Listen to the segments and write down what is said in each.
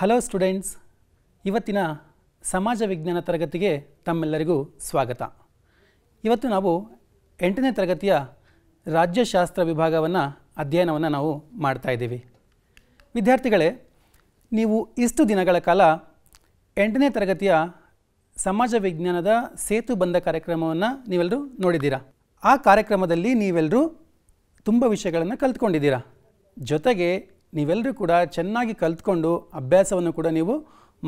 hello students ಇವತ್ತಿನ ಸಮಾಜ ವಿಜ್ಞಾನ ತರಗತಿಗೆ ತಮ್ಮೆಲ್ಲರಿಗೂ ಸ್ವಾಗತ ಇವತ್ತು ನಾವು ಎಂಟನೇ ತರಗತಿಯ ರಾಜ್ಯಶಾಸ್ತ್ರ ವಿಭಾಗವನ್ನು ಅಧ್ಯಯನವನ್ನು ನಾವು ಮಾಡ್ತಾಯಿದ್ದೀವಿ ಇದ್ದೀವಿ ವಿದ್ಯಾರ್ಥಿಗಳೇ ನೀವು ಇಷ್ಟು ದಿನಗಳ ಕಾಲ ಎಂಟನೇ ತರಗತಿಯ ಸಮಾಜ ವಿಜ್ಞಾನದ ಸೇತು ಬಂದ ಕಾರ್ಯಕ್ರಮವನ್ನು ನೀವೆಲ್ಲರೂ ನೋಡಿದ್ದೀರಾ ಆ ಕಾರ್ಯಕ್ರಮದಲ್ಲಿ ನೀವೆಲ್ಲರೂ ತುಂಬ ವಿಷಯಗಳನ್ನು ಕಲ್ತ್ಕೊಂಡಿದ್ದೀರಾ ಜೊತೆಗೆ ನೀವೆಲ್ಲರೂ ಕೂಡ ಚೆನ್ನಾಗಿ ಕಲ್ತ್ಕೊಂಡು ಅಭ್ಯಾಸವನ್ನು ಕೂಡ ನೀವು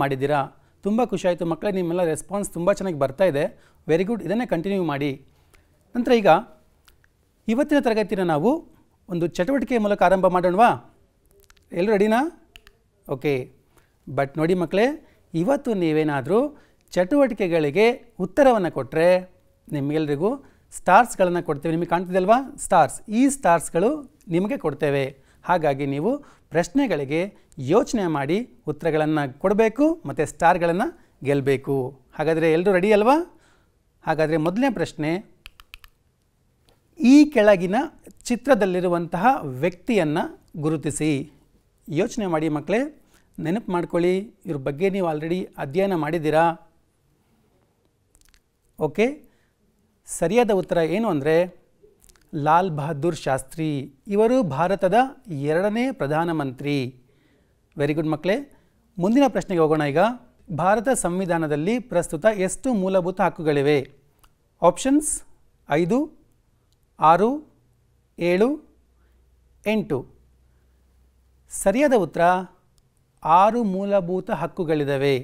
ಮಾಡಿದ್ದೀರಾ ತುಂಬ ಖುಷಿಯಾಯಿತು ಮಕ್ಕಳೇ ನಿಮ್ಮೆಲ್ಲ ರೆಸ್ಪಾನ್ಸ್ ತುಂಬ ಚೆನ್ನಾಗಿ ಬರ್ತಾ ಇದೆ ವೆರಿ ಗುಡ್ ಇದನ್ನೇ ಕಂಟಿನ್ಯೂ ಮಾಡಿ ನಂತರ ಈಗ ಇವತ್ತಿನ ತರಗತಿನ ನಾವು ಒಂದು ಚಟುವಟಿಕೆ ಮೂಲಕ ಆರಂಭ ಮಾಡೋಣವಾ ಎಲ್ಲರೂ ರೆಡಿನಾ ಓಕೆ ಬಟ್ ನೋಡಿ ಮಕ್ಕಳೇ ಇವತ್ತು ನೀವೇನಾದರೂ ಚಟುವಟಿಕೆಗಳಿಗೆ ಉತ್ತರವನ್ನು ಕೊಟ್ಟರೆ ನಿಮಗೆಲ್ರಿಗೂ ಸ್ಟಾರ್ಸ್ಗಳನ್ನು ಕೊಡ್ತೇವೆ ನಿಮಗೆ ಕಾಣ್ತಿದ್ದಲ್ವಾ ಸ್ಟಾರ್ಸ್ ಈ ಸ್ಟಾರ್ಸ್ಗಳು ನಿಮಗೆ ಕೊಡ್ತೇವೆ ಹಾಗಾಗಿ ನೀವು ಪ್ರಶ್ನೆಗಳಿಗೆ ಯೋಚನೆ ಮಾಡಿ ಉತ್ತರಗಳನ್ನು ಕೊಡಬೇಕು ಮತ್ತು ಸ್ಟಾರ್ಗಳನ್ನು ಗೆಲ್ಲಬೇಕು ಹಾಗಾದರೆ ಎಲ್ಲರೂ ರೆಡಿ ಅಲ್ವಾ ಹಾಗಾದರೆ ಮೊದಲನೇ ಪ್ರಶ್ನೆ ಈ ಕೆಳಗಿನ ಚಿತ್ರದಲ್ಲಿರುವಂತಹ ವ್ಯಕ್ತಿಯನ್ನು ಗುರುತಿಸಿ ಯೋಚನೆ ಮಾಡಿ ಮಕ್ಕಳೇ ನೆನಪು ಮಾಡ್ಕೊಳ್ಳಿ ಇವ್ರ ಬಗ್ಗೆ ನೀವು ಆಲ್ರೆಡಿ ಅಧ್ಯಯನ ಮಾಡಿದ್ದೀರಾ ಓಕೆ ಸರಿಯಾದ ಉತ್ತರ ಏನು ಅಂದರೆ ಲಾಲ್ ಬಹದ್ದೂರ್ ಶಾಸ್ತ್ರಿ ಇವರು ಭಾರತದ ಎರಡನೇ ಪ್ರಧಾನಮಂತ್ರಿ ವೆರಿ ಗುಡ್ ಮಕ್ಕಳೇ ಮುಂದಿನ ಪ್ರಶ್ನೆಗೆ ಹೋಗೋಣ ಈಗ ಭಾರತ ಸಂವಿಧಾನದಲ್ಲಿ ಪ್ರಸ್ತುತ ಎಷ್ಟು ಮೂಲಭೂತ ಹಕ್ಕುಗಳಿವೆ ಆಪ್ಷನ್ಸ್ ಐದು ಆರು ಏಳು ಎಂಟು ಸರಿಯಾದ ಉತ್ತರ ಆರು ಮೂಲಭೂತ ಹಕ್ಕುಗಳಿದವೆ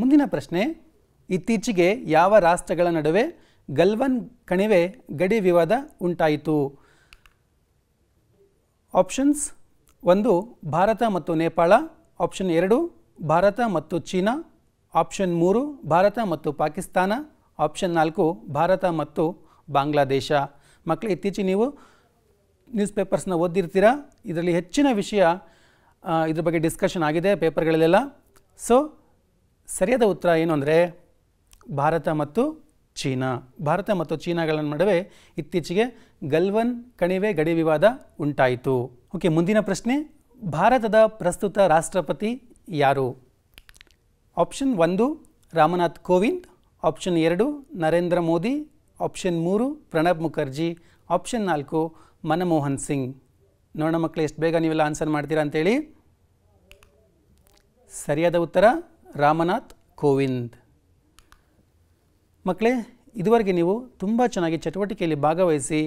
ಮುಂದಿನ ಪ್ರಶ್ನೆ ಇತ್ತೀಚೆಗೆ ಯಾವ ರಾಷ್ಟ್ರಗಳ ನಡುವೆ ಗಲ್ವನ್ ಕಣಿವೆ ಗಡಿ ವಿವಾದ ಉಂಟಾಯಿತು ಆಪ್ಷನ್ಸ್ ಒಂದು ಭಾರತ ಮತ್ತು ನೇಪಾಳ ಆಪ್ಷನ್ ಎರಡು ಭಾರತ ಮತ್ತು ಚೀನಾ ಆಪ್ಷನ್ ಮೂರು ಭಾರತ ಮತ್ತು ಪಾಕಿಸ್ತಾನ ಆಪ್ಷನ್ ನಾಲ್ಕು ಭಾರತ ಮತ್ತು ಬಾಂಗ್ಲಾದೇಶ ಮಕ್ಕಳು ಇತ್ತೀಚೆಗೆ ನೀವು ನ್ಯೂಸ್ ಪೇಪರ್ಸ್ನ ಓದಿರ್ತೀರಾ ಇದರಲ್ಲಿ ಹೆಚ್ಚಿನ ವಿಷಯ ಇದ್ರ ಬಗ್ಗೆ ಡಿಸ್ಕಷನ್ ಆಗಿದೆ ಪೇಪರ್ಗಳಲ್ಲೆಲ್ಲ ಸೊ ಸರಿಯಾದ ಉತ್ತರ ಏನು ಅಂದರೆ ಭಾರತ ಮತ್ತು ಚೀನಾ ಭಾರತ ಮತ್ತು ಚೀನಾಗಳ ನಡುವೆ ಇತ್ತೀಚೆಗೆ ಗಲ್ವನ್ ಕಣಿವೆ ಗಡಿ ವಿವಾದ ಉಂಟಾಯಿತು ಓಕೆ ಮುಂದಿನ ಪ್ರಶ್ನೆ ಭಾರತದ ಪ್ರಸ್ತುತ ರಾಷ್ಟ್ರಪತಿ ಯಾರು ಆಪ್ಷನ್ ಒಂದು ರಾಮನಾಥ್ ಕೋವಿಂದ್ ಆಪ್ಷನ್ ಎರಡು ನರೇಂದ್ರ ಮೋದಿ ಆಪ್ಷನ್ ಮೂರು ಪ್ರಣಬ್ ಮುಖರ್ಜಿ ಆಪ್ಷನ್ ನಾಲ್ಕು ಮನಮೋಹನ್ ಸಿಂಗ್ ನೋಡೋಣ ಮಕ್ಕಳು ಎಷ್ಟು ಬೇಗ ನೀವೆಲ್ಲ ಆನ್ಸರ್ ಮಾಡ್ತೀರಾ ಅಂತೇಳಿ ಸರಿಯಾದ ಉತ್ತರ ರಾಮನಾಥ್ ಕೋವಿಂದ್ ಮಕ್ಕಳೇ ಇದುವರೆಗೆ ನೀವು ತುಂಬ ಚೆನ್ನಾಗಿ ಚಟುವಟಿಕೆಯಲ್ಲಿ ಭಾಗವಹಿಸಿ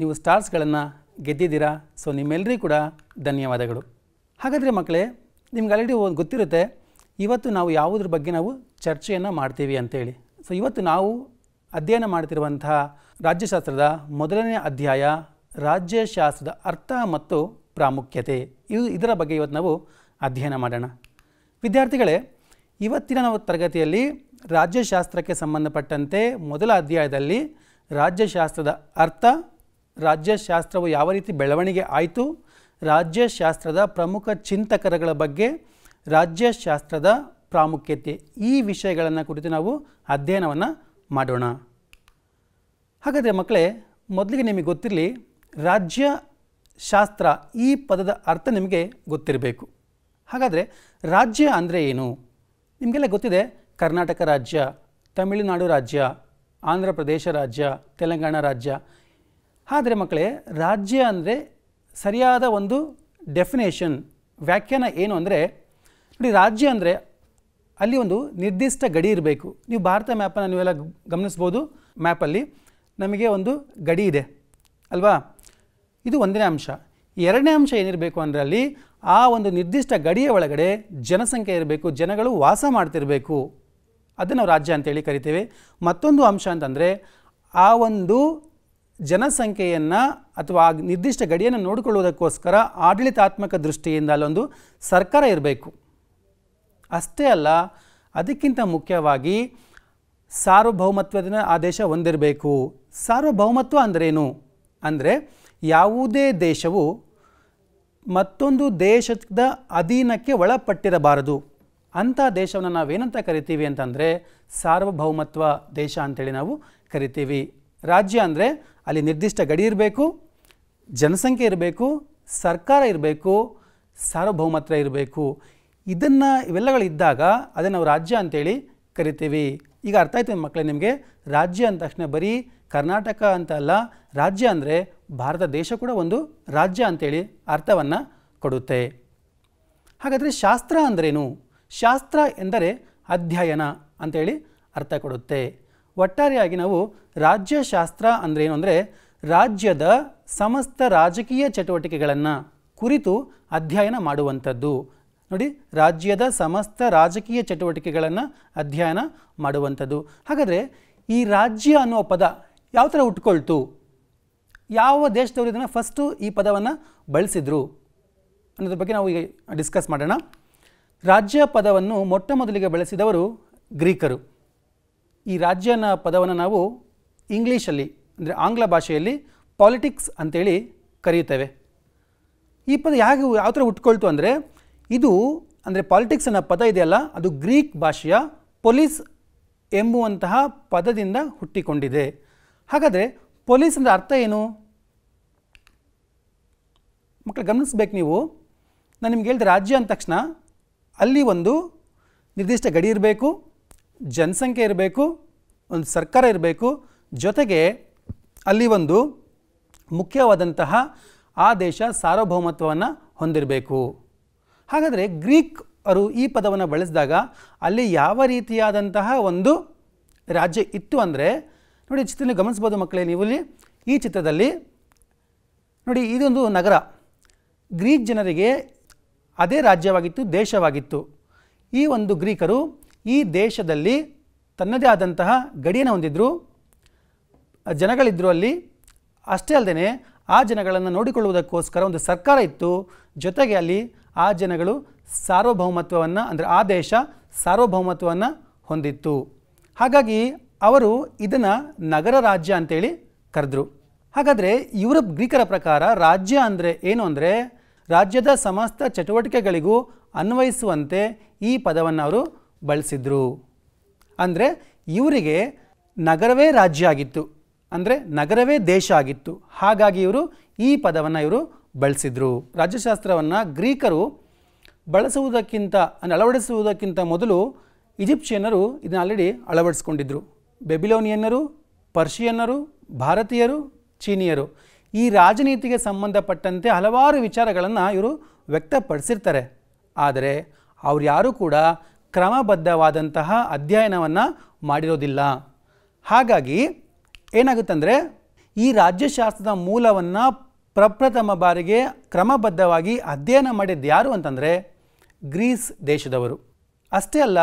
ನೀವು ಸ್ಟಾರ್ಸ್ಗಳನ್ನು ಗೆದ್ದಿದ್ದೀರಾ ಸೊ ನಿಮ್ಮೆಲ್ಲರಿಗೂ ಕೂಡ ಧನ್ಯವಾದಗಳು ಹಾಗಾದರೆ ಮಕ್ಕಳೇ ನಿಮ್ಗೆ ಆಲ್ರೆಡಿ ಒಂದು ಗೊತ್ತಿರುತ್ತೆ ಇವತ್ತು ನಾವು ಯಾವುದ್ರ ಬಗ್ಗೆ ನಾವು ಚರ್ಚೆಯನ್ನು ಮಾಡ್ತೀವಿ ಅಂತೇಳಿ ಸೊ ಇವತ್ತು ನಾವು ಅಧ್ಯಯನ ಮಾಡ್ತಿರುವಂತಹ ರಾಜ್ಯಶಾಸ್ತ್ರದ ಮೊದಲನೇ ಅಧ್ಯಾಯ ರಾಜ್ಯಶಾಸ್ತ್ರದ ಅರ್ಥ ಮತ್ತು ಪ್ರಾಮುಖ್ಯತೆ ಇದು ಇದರ ಬಗ್ಗೆ ಇವತ್ತು ನಾವು ಅಧ್ಯಯನ ಮಾಡೋಣ ವಿದ್ಯಾರ್ಥಿಗಳೇ ಇವತ್ತಿನ ನಾವು ತರಗತಿಯಲ್ಲಿ ರಾಜ್ಯಶಾಸ್ತ್ರಕ್ಕೆ ಸಂಬಂಧಪಟ್ಟಂತೆ ಮೊದಲ ಅಧ್ಯಾಯದಲ್ಲಿ ರಾಜ್ಯಶಾಸ್ತ್ರದ ಅರ್ಥ ರಾಜ್ಯಶಾಸ್ತ್ರವು ಯಾವ ರೀತಿ ಬೆಳವಣಿಗೆ ಆಯಿತು ರಾಜ್ಯಶಾಸ್ತ್ರದ ಪ್ರಮುಖ ಚಿಂತಕರಗಳ ಬಗ್ಗೆ ರಾಜ್ಯಶಾಸ್ತ್ರದ ಪ್ರಾಮುಖ್ಯತೆ ಈ ವಿಷಯಗಳನ್ನು ಕುರಿತು ನಾವು ಅಧ್ಯಯನವನ್ನು ಮಾಡೋಣ ಹಾಗಾದರೆ ಮಕ್ಕಳೇ ಮೊದಲಿಗೆ ನಿಮಗೆ ಗೊತ್ತಿರಲಿ ರಾಜ್ಯ ಶಾಸ್ತ್ರ ಈ ಪದದ ಅರ್ಥ ನಿಮಗೆ ಗೊತ್ತಿರಬೇಕು ಹಾಗಾದರೆ ರಾಜ್ಯ ಅಂದರೆ ಏನು ನಿಮಗೆಲ್ಲ ಗೊತ್ತಿದೆ ಕರ್ನಾಟಕ ರಾಜ್ಯ ತಮಿಳುನಾಡು ರಾಜ್ಯ ಆಂಧ್ರ ಪ್ರದೇಶ ರಾಜ್ಯ ತೆಲಂಗಾಣ ರಾಜ್ಯ ಆದರೆ ಮಕ್ಕಳೇ ರಾಜ್ಯ ಅಂದರೆ ಸರಿಯಾದ ಒಂದು ಡೆಫಿನೇಷನ್ ವ್ಯಾಖ್ಯಾನ ಏನು ಅಂದರೆ ನೋಡಿ ರಾಜ್ಯ ಅಂದರೆ ಅಲ್ಲಿ ಒಂದು ನಿರ್ದಿಷ್ಟ ಗಡಿ ಇರಬೇಕು ನೀವು ಭಾರತ ಮ್ಯಾಪನ್ನು ನೀವೆಲ್ಲ ಗಮನಿಸ್ಬೋದು ಮ್ಯಾಪಲ್ಲಿ ನಮಗೆ ಒಂದು ಗಡಿ ಇದೆ ಅಲ್ವಾ ಇದು ಒಂದನೇ ಅಂಶ ಎರಡನೇ ಅಂಶ ಏನಿರಬೇಕು ಅಂದರೆ ಅಲ್ಲಿ ಆ ಒಂದು ನಿರ್ದಿಷ್ಟ ಗಡಿಯ ಒಳಗಡೆ ಜನಸಂಖ್ಯೆ ಇರಬೇಕು ಜನಗಳು ವಾಸ ಮಾಡ್ತಿರಬೇಕು ಅದನ್ನು ರಾಜ್ಯ ಅಂತೇಳಿ ಕರಿತೇವೆ ಮತ್ತೊಂದು ಅಂಶ ಅಂತಂದರೆ ಆ ಒಂದು ಜನಸಂಖ್ಯೆಯನ್ನು ಅಥವಾ ಆ ನಿರ್ದಿಷ್ಟ ಗಡಿಯನ್ನು ನೋಡಿಕೊಳ್ಳುವುದಕ್ಕೋಸ್ಕರ ಆಡಳಿತಾತ್ಮಕ ದೃಷ್ಟಿಯಿಂದ ಅಲ್ಲೊಂದು ಸರ್ಕಾರ ಇರಬೇಕು ಅಷ್ಟೇ ಅಲ್ಲ ಅದಕ್ಕಿಂತ ಮುಖ್ಯವಾಗಿ ಸಾರ್ವಭೌಮತ್ವದ ಆದೇಶ ಹೊಂದಿರಬೇಕು ಸಾರ್ವಭೌಮತ್ವ ಅಂದ್ರೇನು ಅಂದರೆ ಯಾವುದೇ ದೇಶವು ಮತ್ತೊಂದು ದೇಶದ ಅಧೀನಕ್ಕೆ ಒಳಪಟ್ಟಿರಬಾರದು ಅಂಥ ದೇಶವನ್ನು ನಾವೇನಂತ ಕರಿತೀವಿ ಅಂತಂದರೆ ಸಾರ್ವಭೌಮತ್ವ ದೇಶ ಅಂತೇಳಿ ನಾವು ಕರಿತೀವಿ ರಾಜ್ಯ ಅಂದರೆ ಅಲ್ಲಿ ನಿರ್ದಿಷ್ಟ ಗಡಿ ಇರಬೇಕು ಜನಸಂಖ್ಯೆ ಇರಬೇಕು ಸರ್ಕಾರ ಇರಬೇಕು ಸಾರ್ವಭೌಮತ್ವ ಇರಬೇಕು ಇದನ್ನು ಇವೆಲ್ಲಗಳಿದ್ದಾಗ ಅದೇ ನಾವು ರಾಜ್ಯ ಅಂತೇಳಿ ಕರಿತೀವಿ ಈಗ ಅರ್ಥ ಆಯ್ತು ಮಕ್ಕಳೇ ನಿಮಗೆ ರಾಜ್ಯ ಅಂದ ತಕ್ಷಣ ಬರೀ ಕರ್ನಾಟಕ ಅಂತ ಅಲ್ಲ ರಾಜ್ಯ ಅಂದರೆ ಭಾರತ ದೇಶ ಕೂಡ ಒಂದು ರಾಜ್ಯ ಅಂತೇಳಿ ಅರ್ಥವನ್ನು ಕೊಡುತ್ತೆ ಹಾಗಾದರೆ ಶಾಸ್ತ್ರ ಅಂದ್ರೇನು ಶಾಸ್ತ್ರ ಎಂದರೆ ಅಧ್ಯಯನ ಅಂತೇಳಿ ಅರ್ಥ ಕೊಡುತ್ತೆ ಒಟ್ಟಾರೆಯಾಗಿ ನಾವು ರಾಜ್ಯಶಾಸ್ತ್ರ ಅಂದ್ರೇನು ಅಂದರೆ ರಾಜ್ಯದ ಸಮಸ್ತ ರಾಜಕೀಯ ಚಟುವಟಿಕೆಗಳನ್ನು ಕುರಿತು ಅಧ್ಯಯನ ಮಾಡುವಂಥದ್ದು ನೋಡಿ ರಾಜ್ಯದ ಸಮಸ್ತ ರಾಜಕೀಯ ಚಟುವಟಿಕೆಗಳನ್ನು ಅಧ್ಯಯನ ಮಾಡುವಂಥದ್ದು ಹಾಗಾದರೆ ಈ ರಾಜ್ಯ ಅನ್ನೋ ಪದ ಯಾವ ಥರ ಹುಟ್ಕೊಳ್ತು ಯಾವ ದೇಶದವರು ಇದನ್ನು ಫಸ್ಟು ಈ ಪದವನ್ನು ಬಳಸಿದ್ರು ಅನ್ನೋದ್ರ ಬಗ್ಗೆ ನಾವು ಈಗ ಡಿಸ್ಕಸ್ ಮಾಡೋಣ ರಾಜ್ಯ ಪದವನ್ನು ಮೊಟ್ಟ ಮೊದಲಿಗೆ ಬಳಸಿದವರು ಗ್ರೀಕರು ಈ ರಾಜ್ಯನ ಪದವನ್ನು ನಾವು ಇಂಗ್ಲೀಷಲ್ಲಿ ಅಂದರೆ ಆಂಗ್ಲ ಭಾಷೆಯಲ್ಲಿ ಪಾಲಿಟಿಕ್ಸ್ ಅಂತೇಳಿ ಕರೆಯುತ್ತೇವೆ ಈ ಪದ ಹೇಗೆ ಯಾವ ಥರ ಹುಟ್ಕೊಳ್ತು ಅಂದರೆ ಇದು ಅಂದರೆ ಪಾಲಿಟಿಕ್ಸ್ ಅನ್ನೋ ಪದ ಇದೆಯಲ್ಲ ಅದು ಗ್ರೀಕ್ ಭಾಷೆಯ ಪೊಲೀಸ್ ಎಂಬುವಂತಹ ಪದದಿಂದ ಹುಟ್ಟಿಕೊಂಡಿದೆ ಹಾಗಾದರೆ ಪೊಲೀಸ್ ಅಂದರೆ ಅರ್ಥ ಏನು ಮಕ್ಕಳು ಗಮನಿಸ್ಬೇಕು ನೀವು ನಾನು ನಿಮ್ಗೆ ಹೇಳಿದ ರಾಜ್ಯ ಅಂದ ತಕ್ಷಣ ಅಲ್ಲಿ ಒಂದು ನಿರ್ದಿಷ್ಟ ಗಡಿ ಇರಬೇಕು ಜನಸಂಖ್ಯೆ ಇರಬೇಕು ಒಂದು ಸರ್ಕಾರ ಇರಬೇಕು ಜೊತೆಗೆ ಅಲ್ಲಿ ಒಂದು ಮುಖ್ಯವಾದಂತಹ ಆ ದೇಶ ಸಾರ್ವಭೌಮತ್ವವನ್ನು ಹೊಂದಿರಬೇಕು ಹಾಗಾದರೆ ಗ್ರೀಕ್ ಅವರು ಈ ಪದವನ್ನು ಬಳಸಿದಾಗ ಅಲ್ಲಿ ಯಾವ ರೀತಿಯಾದಂತಹ ಒಂದು ರಾಜ್ಯ ಇತ್ತು ಅಂದರೆ ನೋಡಿ ಚಿತ್ರದಲ್ಲಿ ಗಮನಿಸ್ಬೋದು ಮಕ್ಕಳೇ ನೀವು ಇಲ್ಲಿ ಈ ಚಿತ್ರದಲ್ಲಿ ನೋಡಿ ಇದೊಂದು ನಗರ ಗ್ರೀಕ್ ಜನರಿಗೆ ಅದೇ ರಾಜ್ಯವಾಗಿತ್ತು ದೇಶವಾಗಿತ್ತು ಈ ಒಂದು ಗ್ರೀಕರು ಈ ದೇಶದಲ್ಲಿ ತನ್ನದೇ ಆದಂತಹ ಗಡಿಯನ್ನು ಹೊಂದಿದ್ದರು ಜನಗಳಿದ್ದರು ಅಲ್ಲಿ ಅಷ್ಟೇ ಅಲ್ಲದೆ ಆ ಜನಗಳನ್ನು ನೋಡಿಕೊಳ್ಳುವುದಕ್ಕೋಸ್ಕರ ಒಂದು ಸರ್ಕಾರ ಇತ್ತು ಜೊತೆಗೆ ಅಲ್ಲಿ ಆ ಜನಗಳು ಸಾರ್ವಭೌಮತ್ವವನ್ನು ಅಂದರೆ ಆ ದೇಶ ಸಾರ್ವಭೌಮತ್ವವನ್ನು ಹೊಂದಿತ್ತು ಹಾಗಾಗಿ ಅವರು ಇದನ್ನು ನಗರ ರಾಜ್ಯ ಅಂತೇಳಿ ಕರೆದ್ರು ಹಾಗಾದರೆ ಯುರೋಪ್ ಗ್ರೀಕರ ಪ್ರಕಾರ ರಾಜ್ಯ ಅಂದರೆ ಏನು ಅಂದರೆ ರಾಜ್ಯದ ಸಮಸ್ತ ಚಟುವಟಿಕೆಗಳಿಗೂ ಅನ್ವಯಿಸುವಂತೆ ಈ ಪದವನ್ನು ಅವರು ಬಳಸಿದ್ರು ಅಂದರೆ ಇವರಿಗೆ ನಗರವೇ ರಾಜ್ಯ ಆಗಿತ್ತು ಅಂದರೆ ನಗರವೇ ದೇಶ ಆಗಿತ್ತು ಹಾಗಾಗಿ ಇವರು ಈ ಪದವನ್ನು ಇವರು ಬಳಸಿದ್ರು ರಾಜ್ಯಶಾಸ್ತ್ರವನ್ನು ಗ್ರೀಕರು ಬಳಸುವುದಕ್ಕಿಂತ ಅಂದರೆ ಅಳವಡಿಸುವುದಕ್ಕಿಂತ ಮೊದಲು ಈಜಿಪ್ಷಿಯನ್ನರು ಇದನ್ನ ಆಲ್ರೆಡಿ ಅಳವಡಿಸ್ಕೊಂಡಿದ್ರು ಬೆಬಿಲೋನಿಯನ್ನರು ಪರ್ಷಿಯನ್ನರು ಭಾರತೀಯರು ಚೀನಿಯರು ಈ ರಾಜನೀತಿಗೆ ಸಂಬಂಧಪಟ್ಟಂತೆ ಹಲವಾರು ವಿಚಾರಗಳನ್ನು ಇವರು ವ್ಯಕ್ತಪಡಿಸಿರ್ತಾರೆ ಆದರೆ ಅವ್ರು ಯಾರೂ ಕೂಡ ಕ್ರಮಬದ್ಧವಾದಂತಹ ಅಧ್ಯಯನವನ್ನು ಮಾಡಿರೋದಿಲ್ಲ ಹಾಗಾಗಿ ಏನಾಗುತ್ತಂದರೆ ಈ ರಾಜ್ಯಶಾಸ್ತ್ರದ ಮೂಲವನ್ನು ಪ್ರಪ್ರಥಮ ಬಾರಿಗೆ ಕ್ರಮಬದ್ಧವಾಗಿ ಅಧ್ಯಯನ ಮಾಡಿದ್ದು ಯಾರು ಅಂತಂದರೆ ಗ್ರೀಸ್ ದೇಶದವರು ಅಷ್ಟೇ ಅಲ್ಲ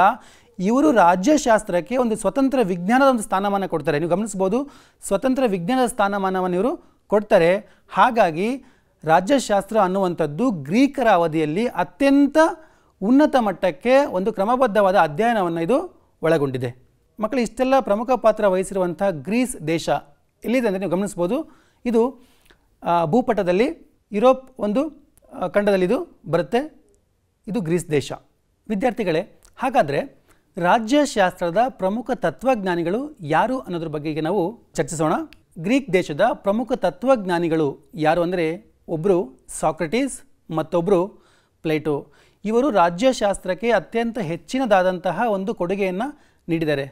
ಇವರು ರಾಜ್ಯಶಾಸ್ತ್ರಕ್ಕೆ ಒಂದು ಸ್ವತಂತ್ರ ವಿಜ್ಞಾನದ ಒಂದು ಸ್ಥಾನಮಾನ ಕೊಡ್ತಾರೆ ನೀವು ಗಮನಿಸ್ಬೋದು ಸ್ವತಂತ್ರ ವಿಜ್ಞಾನದ ಸ್ಥಾನಮಾನವನ್ನು ಇವರು ಕೊಡ್ತಾರೆ ಹಾಗಾಗಿ ರಾಜ್ಯಶಾಸ್ತ್ರ ಅನ್ನುವಂಥದ್ದು ಗ್ರೀಕರ ಅವಧಿಯಲ್ಲಿ ಅತ್ಯಂತ ಉನ್ನತ ಮಟ್ಟಕ್ಕೆ ಒಂದು ಕ್ರಮಬದ್ಧವಾದ ಅಧ್ಯಯನವನ್ನು ಇದು ಒಳಗೊಂಡಿದೆ ಮಕ್ಕಳು ಇಷ್ಟೆಲ್ಲ ಪ್ರಮುಖ ಪಾತ್ರ ವಹಿಸಿರುವಂಥ ಗ್ರೀಸ್ ದೇಶ ಎಲ್ಲಿದೆ ಅಂದರೆ ನೀವು ಗಮನಿಸ್ಬೋದು ಇದು ಭೂಪಟದಲ್ಲಿ ಯುರೋಪ್ ಒಂದು ಖಂಡದಲ್ಲಿ ಇದು ಬರುತ್ತೆ ಇದು ಗ್ರೀಸ್ ದೇಶ ವಿದ್ಯಾರ್ಥಿಗಳೇ ಹಾಗಾದರೆ ರಾಜ್ಯಶಾಸ್ತ್ರದ ಪ್ರಮುಖ ತತ್ವಜ್ಞಾನಿಗಳು ಯಾರು ಅನ್ನೋದ್ರ ಬಗ್ಗೆ ನಾವು ಚರ್ಚಿಸೋಣ ಗ್ರೀಕ್ ದೇಶದ ಪ್ರಮುಖ ತತ್ವಜ್ಞಾನಿಗಳು ಯಾರು ಅಂದರೆ ಒಬ್ಬರು ಸಾಕ್ರಟೀಸ್ ಮತ್ತೊಬ್ಬರು ಪ್ಲೇಟೋ ಇವರು ರಾಜ್ಯಶಾಸ್ತ್ರಕ್ಕೆ ಅತ್ಯಂತ ಹೆಚ್ಚಿನದಾದಂತಹ ಒಂದು ಕೊಡುಗೆಯನ್ನು ನೀಡಿದ್ದಾರೆ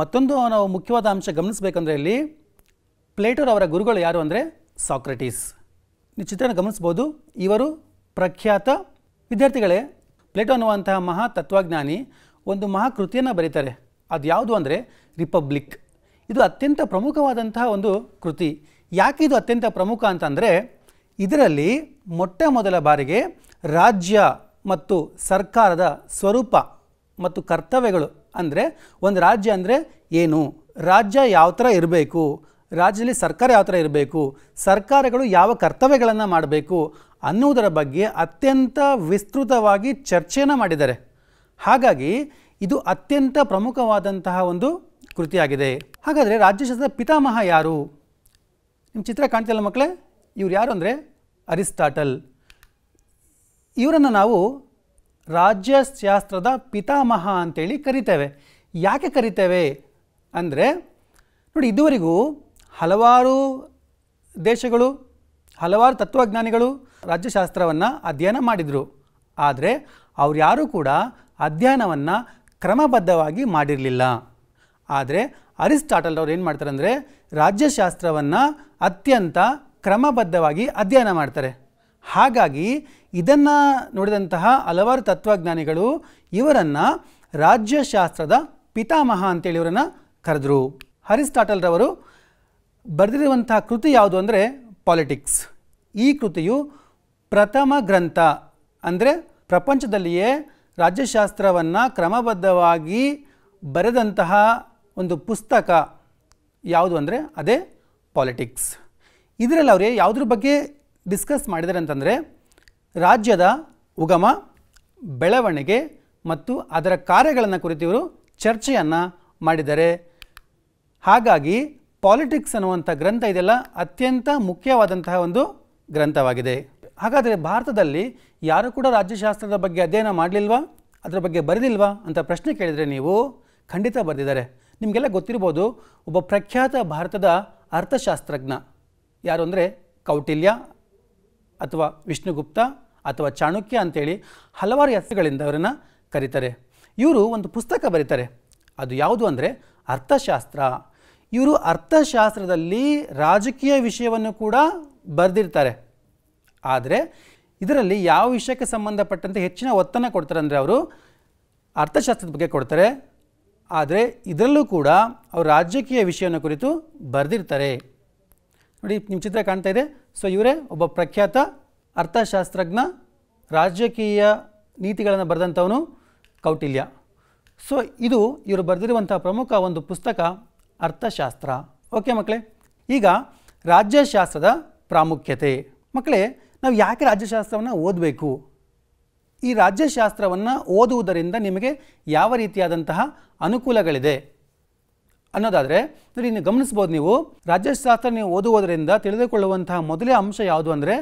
ಮತ್ತೊಂದು ನಾವು ಮುಖ್ಯವಾದ ಅಂಶ ಗಮನಿಸಬೇಕಂದ್ರೆ ಇಲ್ಲಿ ಪ್ಲೇಟೋರವರ ಗುರುಗಳು ಯಾರು ಅಂದರೆ ಸಾಕ್ರಟೀಸ್ ನೀವು ಚಿತ್ರನ ಗಮನಿಸ್ಬೋದು ಇವರು ಪ್ರಖ್ಯಾತ ವಿದ್ಯಾರ್ಥಿಗಳೇ ಪ್ಲೇಟೋ ಅನ್ನುವಂತಹ ಮಹಾ ತತ್ವಜ್ಞಾನಿ ಒಂದು ಮಹಾಕೃತಿಯನ್ನು ಬರೀತಾರೆ ಅದು ಯಾವುದು ಅಂದರೆ ರಿಪಬ್ಲಿಕ್ ಇದು ಅತ್ಯಂತ ಪ್ರಮುಖವಾದಂತಹ ಒಂದು ಕೃತಿ ಯಾಕೆ ಇದು ಅತ್ಯಂತ ಪ್ರಮುಖ ಅಂತಂದರೆ ಇದರಲ್ಲಿ ಮೊಟ್ಟ ಮೊದಲ ಬಾರಿಗೆ ರಾಜ್ಯ ಮತ್ತು ಸರ್ಕಾರದ ಸ್ವರೂಪ ಮತ್ತು ಕರ್ತವ್ಯಗಳು ಅಂದರೆ ಒಂದು ರಾಜ್ಯ ಅಂದರೆ ಏನು ರಾಜ್ಯ ಯಾವ ಥರ ಇರಬೇಕು ರಾಜ್ಯದಲ್ಲಿ ಸರ್ಕಾರ ಯಾವ ಥರ ಇರಬೇಕು ಸರ್ಕಾರಗಳು ಯಾವ ಕರ್ತವ್ಯಗಳನ್ನು ಮಾಡಬೇಕು ಅನ್ನುವುದರ ಬಗ್ಗೆ ಅತ್ಯಂತ ವಿಸ್ತೃತವಾಗಿ ಚರ್ಚೆಯನ್ನು ಮಾಡಿದ್ದಾರೆ ಹಾಗಾಗಿ ಇದು ಅತ್ಯಂತ ಪ್ರಮುಖವಾದಂತಹ ಒಂದು ಕೃತಿಯಾಗಿದೆ ಹಾಗಾದರೆ ರಾಜ್ಯಶಾಸ್ತ್ರದ ಪಿತಾಮಹ ಯಾರು ನಿಮ್ಮ ಚಿತ್ರ ಕಾಣ್ತಿಲ್ಲ ಮಕ್ಕಳೇ ಇವ್ರು ಯಾರು ಅಂದರೆ ಅರಿಸ್ಟಾಟಲ್ ಇವರನ್ನು ನಾವು ರಾಜ್ಯಶಾಸ್ತ್ರದ ಪಿತಾಮಹ ಅಂತೇಳಿ ಕರಿತೇವೆ ಯಾಕೆ ಕರಿತೇವೆ ಅಂದರೆ ನೋಡಿ ಇದುವರೆಗೂ ಹಲವಾರು ದೇಶಗಳು ಹಲವಾರು ತತ್ವಜ್ಞಾನಿಗಳು ರಾಜ್ಯಶಾಸ್ತ್ರವನ್ನು ಅಧ್ಯಯನ ಮಾಡಿದರು ಆದರೆ ಅವ್ರು ಯಾರೂ ಕೂಡ ಅಧ್ಯಯನವನ್ನು ಕ್ರಮಬದ್ಧವಾಗಿ ಮಾಡಿರಲಿಲ್ಲ ಆದರೆ ಅರಿಸ್ಟಾಟಲ್ ಅವರು ಏನು ಮಾಡ್ತಾರೆ ಅಂದರೆ ರಾಜ್ಯಶಾಸ್ತ್ರವನ್ನು ಅತ್ಯಂತ ಕ್ರಮಬದ್ಧವಾಗಿ ಅಧ್ಯಯನ ಮಾಡ್ತಾರೆ ಹಾಗಾಗಿ ಇದನ್ನು ನೋಡಿದಂತಹ ಹಲವಾರು ತತ್ವಜ್ಞಾನಿಗಳು ಇವರನ್ನು ರಾಜ್ಯಶಾಸ್ತ್ರದ ಪಿತಾಮಹ ಅಂತೇಳಿ ಇವರನ್ನು ಕರೆದರು ಹರಿಸ್ಟಾಟಲ್ರವರು ಬರೆದಿರುವಂತಹ ಕೃತಿ ಯಾವುದು ಅಂದರೆ ಪಾಲಿಟಿಕ್ಸ್ ಈ ಕೃತಿಯು ಪ್ರಥಮ ಗ್ರಂಥ ಅಂದರೆ ಪ್ರಪಂಚದಲ್ಲಿಯೇ ರಾಜ್ಯಶಾಸ್ತ್ರವನ್ನು ಕ್ರಮಬದ್ಧವಾಗಿ ಬರೆದಂತಹ ಒಂದು ಪುಸ್ತಕ ಯಾವುದು ಅಂದರೆ ಅದೇ ಪಾಲಿಟಿಕ್ಸ್ ಇದರಲ್ಲಿ ಅವರೇ ಯಾವುದ್ರ ಬಗ್ಗೆ ಡಿಸ್ಕಸ್ ಮಾಡಿದ್ದಾರೆ ಅಂತಂದರೆ ರಾಜ್ಯದ ಉಗಮ ಬೆಳವಣಿಗೆ ಮತ್ತು ಅದರ ಕಾರ್ಯಗಳನ್ನು ಕುರಿತು ಇವರು ಚರ್ಚೆಯನ್ನು ಮಾಡಿದ್ದಾರೆ ಹಾಗಾಗಿ ಪಾಲಿಟಿಕ್ಸ್ ಅನ್ನುವಂಥ ಗ್ರಂಥ ಇದೆಲ್ಲ ಅತ್ಯಂತ ಮುಖ್ಯವಾದಂತಹ ಒಂದು ಗ್ರಂಥವಾಗಿದೆ ಹಾಗಾದರೆ ಭಾರತದಲ್ಲಿ ಯಾರು ಕೂಡ ರಾಜ್ಯಶಾಸ್ತ್ರದ ಬಗ್ಗೆ ಅಧ್ಯಯನ ಮಾಡಲಿಲ್ವಾ ಅದರ ಬಗ್ಗೆ ಬರೆದಿಲ್ವಾ ಅಂತ ಪ್ರಶ್ನೆ ಕೇಳಿದರೆ ನೀವು ಖಂಡಿತ ಬರೆದಿದ್ದಾರೆ ನಿಮಗೆಲ್ಲ ಗೊತ್ತಿರ್ಬೋದು ಒಬ್ಬ ಪ್ರಖ್ಯಾತ ಭಾರತದ ಅರ್ಥಶಾಸ್ತ್ರಜ್ಞ ಯಾರು ಅಂದರೆ ಕೌಟಿಲ್ಯ ಅಥವಾ ವಿಷ್ಣುಗುಪ್ತ ಅಥವಾ ಚಾಣಕ್ಯ ಅಂತೇಳಿ ಹಲವಾರು ಹೆಸರುಗಳಿಂದ ಅವರನ್ನು ಕರೀತಾರೆ ಇವರು ಒಂದು ಪುಸ್ತಕ ಬರೀತಾರೆ ಅದು ಯಾವುದು ಅಂದರೆ ಅರ್ಥಶಾಸ್ತ್ರ ಇವರು ಅರ್ಥಶಾಸ್ತ್ರದಲ್ಲಿ ರಾಜಕೀಯ ವಿಷಯವನ್ನು ಕೂಡ ಬರೆದಿರ್ತಾರೆ ಆದರೆ ಇದರಲ್ಲಿ ಯಾವ ವಿಷಯಕ್ಕೆ ಸಂಬಂಧಪಟ್ಟಂತೆ ಹೆಚ್ಚಿನ ಒತ್ತನ್ನು ಕೊಡ್ತಾರೆ ಅಂದರೆ ಅವರು ಅರ್ಥಶಾಸ್ತ್ರದ ಬಗ್ಗೆ ಕೊಡ್ತಾರೆ ಆದರೆ ಇದರಲ್ಲೂ ಕೂಡ ಅವರು ರಾಜಕೀಯ ವಿಷಯವನ್ನು ಕುರಿತು ಬರೆದಿರ್ತಾರೆ ನೋಡಿ ನಿಮ್ಮ ಚಿತ್ರ ಕಾಣ್ತಾ ಇದೆ ಸೊ ಇವರೇ ಒಬ್ಬ ಪ್ರಖ್ಯಾತ ಅರ್ಥಶಾಸ್ತ್ರಜ್ಞ ರಾಜಕೀಯ ನೀತಿಗಳನ್ನು ಬರೆದಂಥವನು ಕೌಟಿಲ್ಯ ಸೊ ಇದು ಇವರು ಬರೆದಿರುವಂಥ ಪ್ರಮುಖ ಒಂದು ಪುಸ್ತಕ ಅರ್ಥಶಾಸ್ತ್ರ ಓಕೆ ಮಕ್ಕಳೇ ಈಗ ರಾಜ್ಯಶಾಸ್ತ್ರದ ಪ್ರಾಮುಖ್ಯತೆ ಮಕ್ಕಳೇ ನಾವು ಯಾಕೆ ರಾಜ್ಯಶಾಸ್ತ್ರವನ್ನು ಓದಬೇಕು ಈ ರಾಜ್ಯಶಾಸ್ತ್ರವನ್ನು ಓದುವುದರಿಂದ ನಿಮಗೆ ಯಾವ ರೀತಿಯಾದಂತಹ ಅನುಕೂಲಗಳಿದೆ ಅನ್ನೋದಾದರೆ ನೋಡಿ ಇನ್ನು ಗಮನಿಸ್ಬೋದು ನೀವು ರಾಜ್ಯಶಾಸ್ತ್ರ ನೀವು ಓದುವುದರಿಂದ ತಿಳಿದುಕೊಳ್ಳುವಂತಹ ಮೊದಲೇ ಅಂಶ ಯಾವುದು ಅಂದರೆ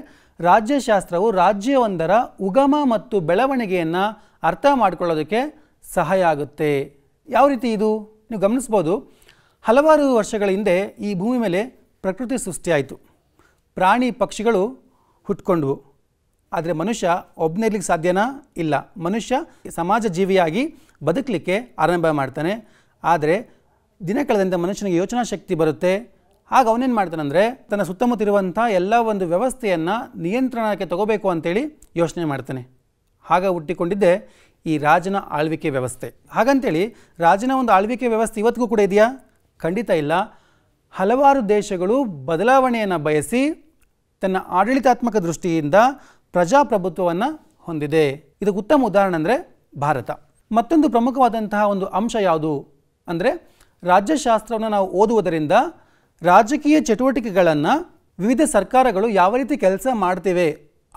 ರಾಜ್ಯಶಾಸ್ತ್ರವು ರಾಜ್ಯವೊಂದರ ಉಗಮ ಮತ್ತು ಬೆಳವಣಿಗೆಯನ್ನು ಅರ್ಥ ಮಾಡಿಕೊಳ್ಳೋದಕ್ಕೆ ಸಹಾಯ ಆಗುತ್ತೆ ಯಾವ ರೀತಿ ಇದು ನೀವು ಗಮನಿಸ್ಬೋದು ಹಲವಾರು ವರ್ಷಗಳ ಹಿಂದೆ ಈ ಭೂಮಿ ಮೇಲೆ ಪ್ರಕೃತಿ ಸೃಷ್ಟಿಯಾಯಿತು ಪ್ರಾಣಿ ಪಕ್ಷಿಗಳು ಹುಟ್ಕೊಂಡ್ವು ಆದರೆ ಮನುಷ್ಯ ಒಬ್ಬನಿರ್ಲಿಕ್ಕೆ ಸಾಧ್ಯನಾ ಇಲ್ಲ ಮನುಷ್ಯ ಸಮಾಜ ಜೀವಿಯಾಗಿ ಬದುಕಲಿಕ್ಕೆ ಆರಂಭ ಮಾಡ್ತಾನೆ ಆದರೆ ದಿನ ಕಳೆದಂತೆ ಮನುಷ್ಯನಿಗೆ ಯೋಚನಾ ಶಕ್ತಿ ಬರುತ್ತೆ ಆಗ ಅವನೇನು ಮಾಡ್ತಾನಂದರೆ ತನ್ನ ಸುತ್ತಮುತ್ತ ಇರುವಂಥ ಎಲ್ಲ ಒಂದು ವ್ಯವಸ್ಥೆಯನ್ನು ನಿಯಂತ್ರಣಕ್ಕೆ ತಗೋಬೇಕು ಅಂತೇಳಿ ಯೋಚನೆ ಮಾಡ್ತಾನೆ ಆಗ ಹುಟ್ಟಿಕೊಂಡಿದ್ದೆ ಈ ರಾಜನ ಆಳ್ವಿಕೆ ವ್ಯವಸ್ಥೆ ಹಾಗಂತೇಳಿ ರಾಜನ ಒಂದು ಆಳ್ವಿಕೆ ವ್ಯವಸ್ಥೆ ಇವತ್ತಿಗೂ ಕೂಡ ಇದೆಯಾ ಖಂಡಿತ ಇಲ್ಲ ಹಲವಾರು ದೇಶಗಳು ಬದಲಾವಣೆಯನ್ನು ಬಯಸಿ ತನ್ನ ಆಡಳಿತಾತ್ಮಕ ದೃಷ್ಟಿಯಿಂದ ಪ್ರಜಾಪ್ರಭುತ್ವವನ್ನು ಹೊಂದಿದೆ ಇದಕ್ಕೆ ಉತ್ತಮ ಉದಾಹರಣೆ ಅಂದರೆ ಭಾರತ ಮತ್ತೊಂದು ಪ್ರಮುಖವಾದಂತಹ ಒಂದು ಅಂಶ ಯಾವುದು ಅಂದರೆ ರಾಜ್ಯಶಾಸ್ತ್ರವನ್ನು ನಾವು ಓದುವುದರಿಂದ ರಾಜಕೀಯ ಚಟುವಟಿಕೆಗಳನ್ನು ವಿವಿಧ ಸರ್ಕಾರಗಳು ಯಾವ ರೀತಿ ಕೆಲಸ ಮಾಡ್ತೇವೆ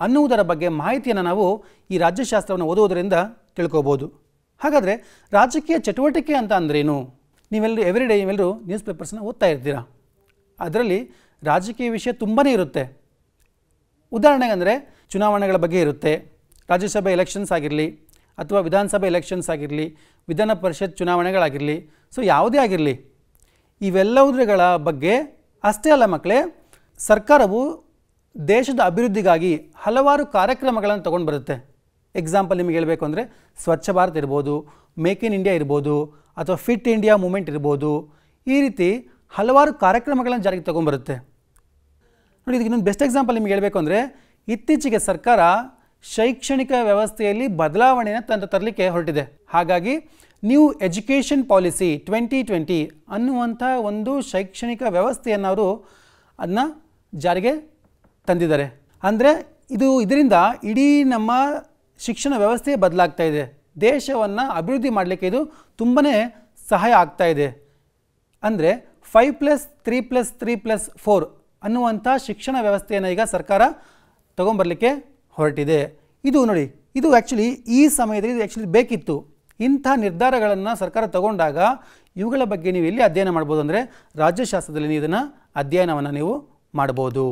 ಅನ್ನುವುದರ ಬಗ್ಗೆ ಮಾಹಿತಿಯನ್ನು ನಾವು ಈ ರಾಜ್ಯಶಾಸ್ತ್ರವನ್ನು ಓದುವುದರಿಂದ ತಿಳ್ಕೋಬೋದು ಹಾಗಾದರೆ ರಾಜಕೀಯ ಚಟುವಟಿಕೆ ಅಂತ ಅಂದ್ರೇನು ನೀವೆಲ್ಲರೂ ಎವ್ರಿ ಡೇ ನೀವೆಲ್ಲರೂ ನ್ಯೂಸ್ ಪೇಪರ್ಸನ್ನ ಓದ್ತಾ ಇರ್ತೀರಾ ಅದರಲ್ಲಿ ರಾಜಕೀಯ ವಿಷಯ ತುಂಬನೇ ಇರುತ್ತೆ ಉದಾಹರಣೆಗೆ ಅಂದರೆ ಚುನಾವಣೆಗಳ ಬಗ್ಗೆ ಇರುತ್ತೆ ರಾಜ್ಯಸಭೆ ಎಲೆಕ್ಷನ್ಸ್ ಆಗಿರಲಿ ಅಥವಾ ವಿಧಾನಸಭೆ ಎಲೆಕ್ಷನ್ಸ್ ಆಗಿರಲಿ ವಿಧಾನ ಪರಿಷತ್ ಚುನಾವಣೆಗಳಾಗಿರಲಿ ಸೊ ಯಾವುದೇ ಆಗಿರಲಿ ಇವೆಲ್ಲವುದ್ರಗಳ ಬಗ್ಗೆ ಅಷ್ಟೇ ಅಲ್ಲ ಮಕ್ಕಳೇ ಸರ್ಕಾರವು ದೇಶದ ಅಭಿವೃದ್ಧಿಗಾಗಿ ಹಲವಾರು ಕಾರ್ಯಕ್ರಮಗಳನ್ನು ತೊಗೊಂಡು ಬರುತ್ತೆ ಎಕ್ಸಾಂಪಲ್ ನಿಮಗೆ ಹೇಳಬೇಕು ಅಂದರೆ ಸ್ವಚ್ಛ ಭಾರತ್ ಇರ್ಬೋದು ಮೇಕ್ ಇನ್ ಇಂಡಿಯಾ ಇರ್ಬೋದು ಅಥವಾ ಫಿಟ್ ಇಂಡಿಯಾ ಮೂಮೆಂಟ್ ಇರ್ಬೋದು ಈ ರೀತಿ ಹಲವಾರು ಕಾರ್ಯಕ್ರಮಗಳನ್ನು ಜಾರಿಗೆ ತೊಗೊಂಡ್ಬರುತ್ತೆ ನೋಡಿ ಇದಕ್ಕೆ ಇನ್ನೊಂದು ಬೆಸ್ಟ್ ಎಕ್ಸಾಂಪಲ್ ನಿಮಗೆ ಹೇಳಬೇಕು ಅಂದರೆ ಇತ್ತೀಚೆಗೆ ಸರ್ಕಾರ ಶೈಕ್ಷಣಿಕ ವ್ಯವಸ್ಥೆಯಲ್ಲಿ ಬದಲಾವಣೆಯನ್ನು ತಂದು ತರಲಿಕ್ಕೆ ಹೊರಟಿದೆ ಹಾಗಾಗಿ new education policy twenty twenty ಅನ್ನುವಂಥ ಒಂದು ಶೈಕ್ಷಣಿಕ ವ್ಯವಸ್ಥೆಯನ್ನು ಅವರು ಅದನ್ನ ಜಾರಿಗೆ ತಂದಿದ್ದಾರೆ ಅಂದರೆ ಇದು ಇದರಿಂದ ಇಡೀ ನಮ್ಮ ಶಿಕ್ಷಣ ವ್ಯವಸ್ಥೆ ಬದಲಾಗ್ತಾ ಇದೆ ದೇಶವನ್ನು ಅಭಿವೃದ್ಧಿ ಮಾಡಲಿಕ್ಕೆ ಇದು ತುಂಬಾ ಸಹಾಯ ಆಗ್ತಾ ಇದೆ ಅಂದರೆ five plus three plus three plus four ಅನ್ನುವಂಥ ಶಿಕ್ಷಣ ವ್ಯವಸ್ಥೆಯನ್ನು ಈಗ ಸರ್ಕಾರ ತೊಗೊಂಬರಲಿಕ್ಕೆ ಹೊರಟಿದೆ ಇದು ನೋಡಿ ಇದು ಆ್ಯಕ್ಚುಲಿ ಈ ಸಮಯದಲ್ಲಿ ಇದು ಆ್ಯಕ್ಚುಲಿ ಬೇಕಿತ್ತು ಇಂಥ ನಿರ್ಧಾರಗಳನ್ನು ಸರ್ಕಾರ ತಗೊಂಡಾಗ ಇವುಗಳ ಬಗ್ಗೆ ನೀವು ಎಲ್ಲಿ ಅಧ್ಯಯನ ಮಾಡ್ಬೋದು ಅಂದರೆ ರಾಜ್ಯಶಾಸ್ತ್ರದಲ್ಲಿ ನೀವು ಇದನ್ನು ಅಧ್ಯಯನವನ್ನು ನೀವು ಮಾಡ್ಬೋದು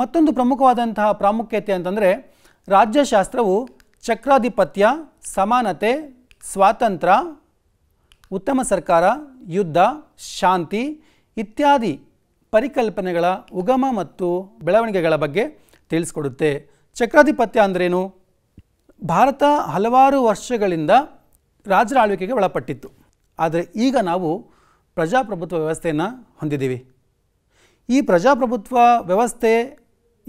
ಮತ್ತೊಂದು ಪ್ರಮುಖವಾದಂತಹ ಪ್ರಾಮುಖ್ಯತೆ ಅಂತಂದರೆ ರಾಜ್ಯಶಾಸ್ತ್ರವು ಚಕ್ರಾಧಿಪತ್ಯ ಸಮಾನತೆ ಸ್ವಾತಂತ್ರ್ಯ ಉತ್ತಮ ಸರ್ಕಾರ ಯುದ್ಧ ಶಾಂತಿ ಇತ್ಯಾದಿ ಪರಿಕಲ್ಪನೆಗಳ ಉಗಮ ಮತ್ತು ಬೆಳವಣಿಗೆಗಳ ಬಗ್ಗೆ ತಿಳಿಸ್ಕೊಡುತ್ತೆ ಚಕ್ರಾಧಿಪತ್ಯ ಅಂದ್ರೇನು ಭಾರತ ಹಲವಾರು ವರ್ಷಗಳಿಂದ ರಾಜರ ಆಳ್ವಿಕೆಗೆ ಒಳಪಟ್ಟಿತ್ತು ಆದರೆ ಈಗ ನಾವು ಪ್ರಜಾಪ್ರಭುತ್ವ ವ್ಯವಸ್ಥೆಯನ್ನು ಹೊಂದಿದ್ದೀವಿ ಈ ಪ್ರಜಾಪ್ರಭುತ್ವ ವ್ಯವಸ್ಥೆ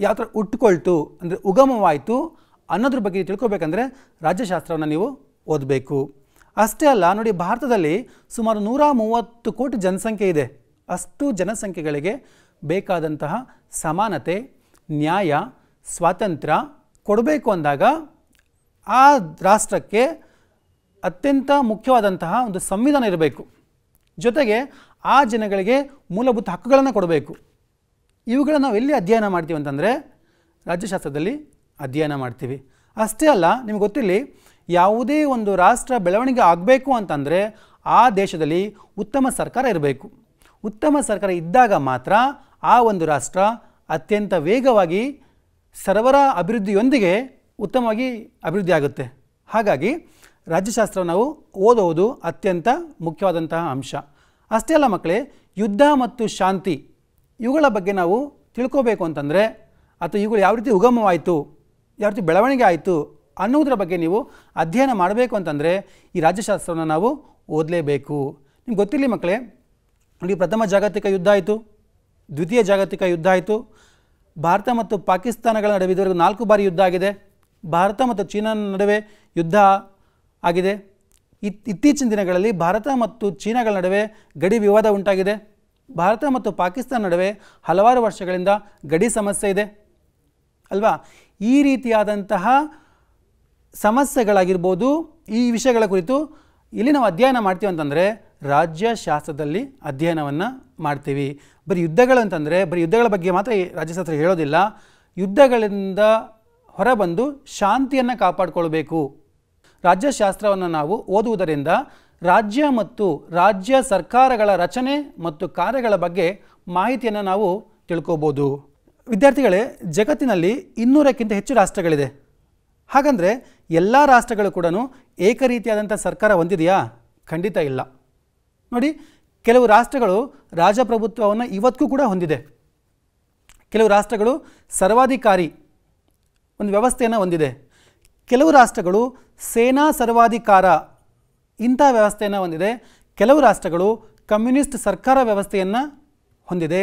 ಯಾವ ಥರ ಉಟ್ಕೊಳ್ತು ಅಂದರೆ ಉಗಮವಾಯಿತು ಅನ್ನೋದ್ರ ಬಗ್ಗೆ ತಿಳ್ಕೊಬೇಕಂದ್ರೆ ರಾಜ್ಯಶಾಸ್ತ್ರವನ್ನು ನೀವು ಓದಬೇಕು ಅಷ್ಟೇ ಅಲ್ಲ ನೋಡಿ ಭಾರತದಲ್ಲಿ ಸುಮಾರು ನೂರ ಮೂವತ್ತು ಕೋಟಿ ಜನಸಂಖ್ಯೆ ಇದೆ ಅಷ್ಟು ಜನಸಂಖ್ಯೆಗಳಿಗೆ ಬೇಕಾದಂತಹ ಸಮಾನತೆ ನ್ಯಾಯ ಸ್ವಾತಂತ್ರ್ಯ ಕೊಡಬೇಕು ಅಂದಾಗ ಆ ರಾಷ್ಟ್ರಕ್ಕೆ ಅತ್ಯಂತ ಮುಖ್ಯವಾದಂತಹ ಒಂದು ಸಂವಿಧಾನ ಇರಬೇಕು ಜೊತೆಗೆ ಆ ಜನಗಳಿಗೆ ಮೂಲಭೂತ ಹಕ್ಕುಗಳನ್ನು ಕೊಡಬೇಕು ಇವುಗಳನ್ನು ನಾವು ಎಲ್ಲಿ ಅಧ್ಯಯನ ಮಾಡ್ತೀವಿ ಅಂತಂದರೆ ರಾಜ್ಯಶಾಸ್ತ್ರದಲ್ಲಿ ಅಧ್ಯಯನ ಮಾಡ್ತೀವಿ ಅಷ್ಟೇ ಅಲ್ಲ ನಿಮ್ಗೆ ಗೊತ್ತಿರಲಿ ಯಾವುದೇ ಒಂದು ರಾಷ್ಟ್ರ ಬೆಳವಣಿಗೆ ಆಗಬೇಕು ಅಂತಂದರೆ ಆ ದೇಶದಲ್ಲಿ ಉತ್ತಮ ಸರ್ಕಾರ ಇರಬೇಕು ಉತ್ತಮ ಸರ್ಕಾರ ಇದ್ದಾಗ ಮಾತ್ರ ಆ ಒಂದು ರಾಷ್ಟ್ರ ಅತ್ಯಂತ ವೇಗವಾಗಿ ಸರ್ವರ ಅಭಿವೃದ್ಧಿಯೊಂದಿಗೆ ಉತ್ತಮವಾಗಿ ಅಭಿವೃದ್ಧಿ ಆಗುತ್ತೆ ಹಾಗಾಗಿ ರಾಜ್ಯಶಾಸ್ತ್ರ ನಾವು ಓದುವುದು ಅತ್ಯಂತ ಮುಖ್ಯವಾದಂತಹ ಅಂಶ ಅಷ್ಟೇ ಅಲ್ಲ ಮಕ್ಕಳೇ ಯುದ್ಧ ಮತ್ತು ಶಾಂತಿ ಇವುಗಳ ಬಗ್ಗೆ ನಾವು ತಿಳ್ಕೋಬೇಕು ಅಂತಂದರೆ ಅಥವಾ ಇವುಗಳು ಯಾವ ರೀತಿ ಉಗಮವಾಯಿತು ಯಾವ ರೀತಿ ಬೆಳವಣಿಗೆ ಆಯಿತು ಅನ್ನೋದ್ರ ಬಗ್ಗೆ ನೀವು ಅಧ್ಯಯನ ಮಾಡಬೇಕು ಅಂತಂದರೆ ಈ ರಾಜ್ಯಶಾಸ್ತ್ರವನ್ನು ನಾವು ಓದಲೇಬೇಕು ನಿಮ್ಗೆ ಗೊತ್ತಿರಲಿ ಮಕ್ಕಳೇ ಇಲ್ಲಿ ಪ್ರಥಮ ಜಾಗತಿಕ ಯುದ್ಧ ಆಯಿತು ದ್ವಿತೀಯ ಜಾಗತಿಕ ಯುದ್ಧ ಆಯಿತು ಭಾರತ ಮತ್ತು ಪಾಕಿಸ್ತಾನಗಳ ನಡುವೆ ಇದುವರೆಗೂ ನಾಲ್ಕು ಬಾರಿ ಯುದ್ಧ ಆಗಿದೆ ಭಾರತ ಮತ್ತು ಚೀನಾ ನಡುವೆ ಯುದ್ಧ ಆಗಿದೆ ಇತ್ ಇತ್ತೀಚಿನ ದಿನಗಳಲ್ಲಿ ಭಾರತ ಮತ್ತು ಚೀನಾಗಳ ನಡುವೆ ಗಡಿ ವಿವಾದ ಉಂಟಾಗಿದೆ ಭಾರತ ಮತ್ತು ಪಾಕಿಸ್ತಾನ ನಡುವೆ ಹಲವಾರು ವರ್ಷಗಳಿಂದ ಗಡಿ ಸಮಸ್ಯೆ ಇದೆ ಅಲ್ವಾ ಈ ರೀತಿಯಾದಂತಹ ಸಮಸ್ಯೆಗಳಾಗಿರ್ಬೋದು ಈ ವಿಷಯಗಳ ಕುರಿತು ಇಲ್ಲಿ ನಾವು ಅಧ್ಯಯನ ಮಾಡ್ತೀವಿ ಅಂತಂದರೆ ರಾಜ್ಯಶಾಸ್ತ್ರದಲ್ಲಿ ಅಧ್ಯಯನವನ್ನು ಮಾಡ್ತೀವಿ ಬರೀ ಅಂತಂದರೆ ಬರೀ ಯುದ್ಧಗಳ ಬಗ್ಗೆ ಮಾತ್ರ ರಾಜ್ಯಶಾಸ್ತ್ರ ಹೇಳೋದಿಲ್ಲ ಯುದ್ಧಗಳಿಂದ ಹೊರಬಂದು ಶಾಂತಿಯನ್ನು ಕಾಪಾಡಿಕೊಳ್ಬೇಕು ರಾಜ್ಯಶಾಸ್ತ್ರವನ್ನು ನಾವು ಓದುವುದರಿಂದ ರಾಜ್ಯ ಮತ್ತು ರಾಜ್ಯ ಸರ್ಕಾರಗಳ ರಚನೆ ಮತ್ತು ಕಾರ್ಯಗಳ ಬಗ್ಗೆ ಮಾಹಿತಿಯನ್ನು ನಾವು ತಿಳ್ಕೋಬೋದು ವಿದ್ಯಾರ್ಥಿಗಳೇ ಜಗತ್ತಿನಲ್ಲಿ ಇನ್ನೂರಕ್ಕಿಂತ ಹೆಚ್ಚು ರಾಷ್ಟ್ರಗಳಿದೆ ಹಾಗಂದರೆ ಎಲ್ಲ ರಾಷ್ಟ್ರಗಳು ಕೂಡ ಏಕರೀತಿಯಾದಂಥ ಸರ್ಕಾರ ಹೊಂದಿದೆಯಾ ಖಂಡಿತ ಇಲ್ಲ ನೋಡಿ ಕೆಲವು ರಾಷ್ಟ್ರಗಳು ರಾಜಪ್ರಭುತ್ವವನ್ನು ಇವತ್ತಿಗೂ ಕೂಡ ಹೊಂದಿದೆ ಕೆಲವು ರಾಷ್ಟ್ರಗಳು ಸರ್ವಾಧಿಕಾರಿ ಒಂದು ವ್ಯವಸ್ಥೆಯನ್ನು ಹೊಂದಿದೆ ಕೆಲವು ರಾಷ್ಟ್ರಗಳು ಸೇನಾ ಸರ್ವಾಧಿಕಾರ ಇಂಥ ವ್ಯವಸ್ಥೆಯನ್ನು ಹೊಂದಿದೆ ಕೆಲವು ರಾಷ್ಟ್ರಗಳು ಕಮ್ಯುನಿಸ್ಟ್ ಸರ್ಕಾರ ವ್ಯವಸ್ಥೆಯನ್ನು ಹೊಂದಿದೆ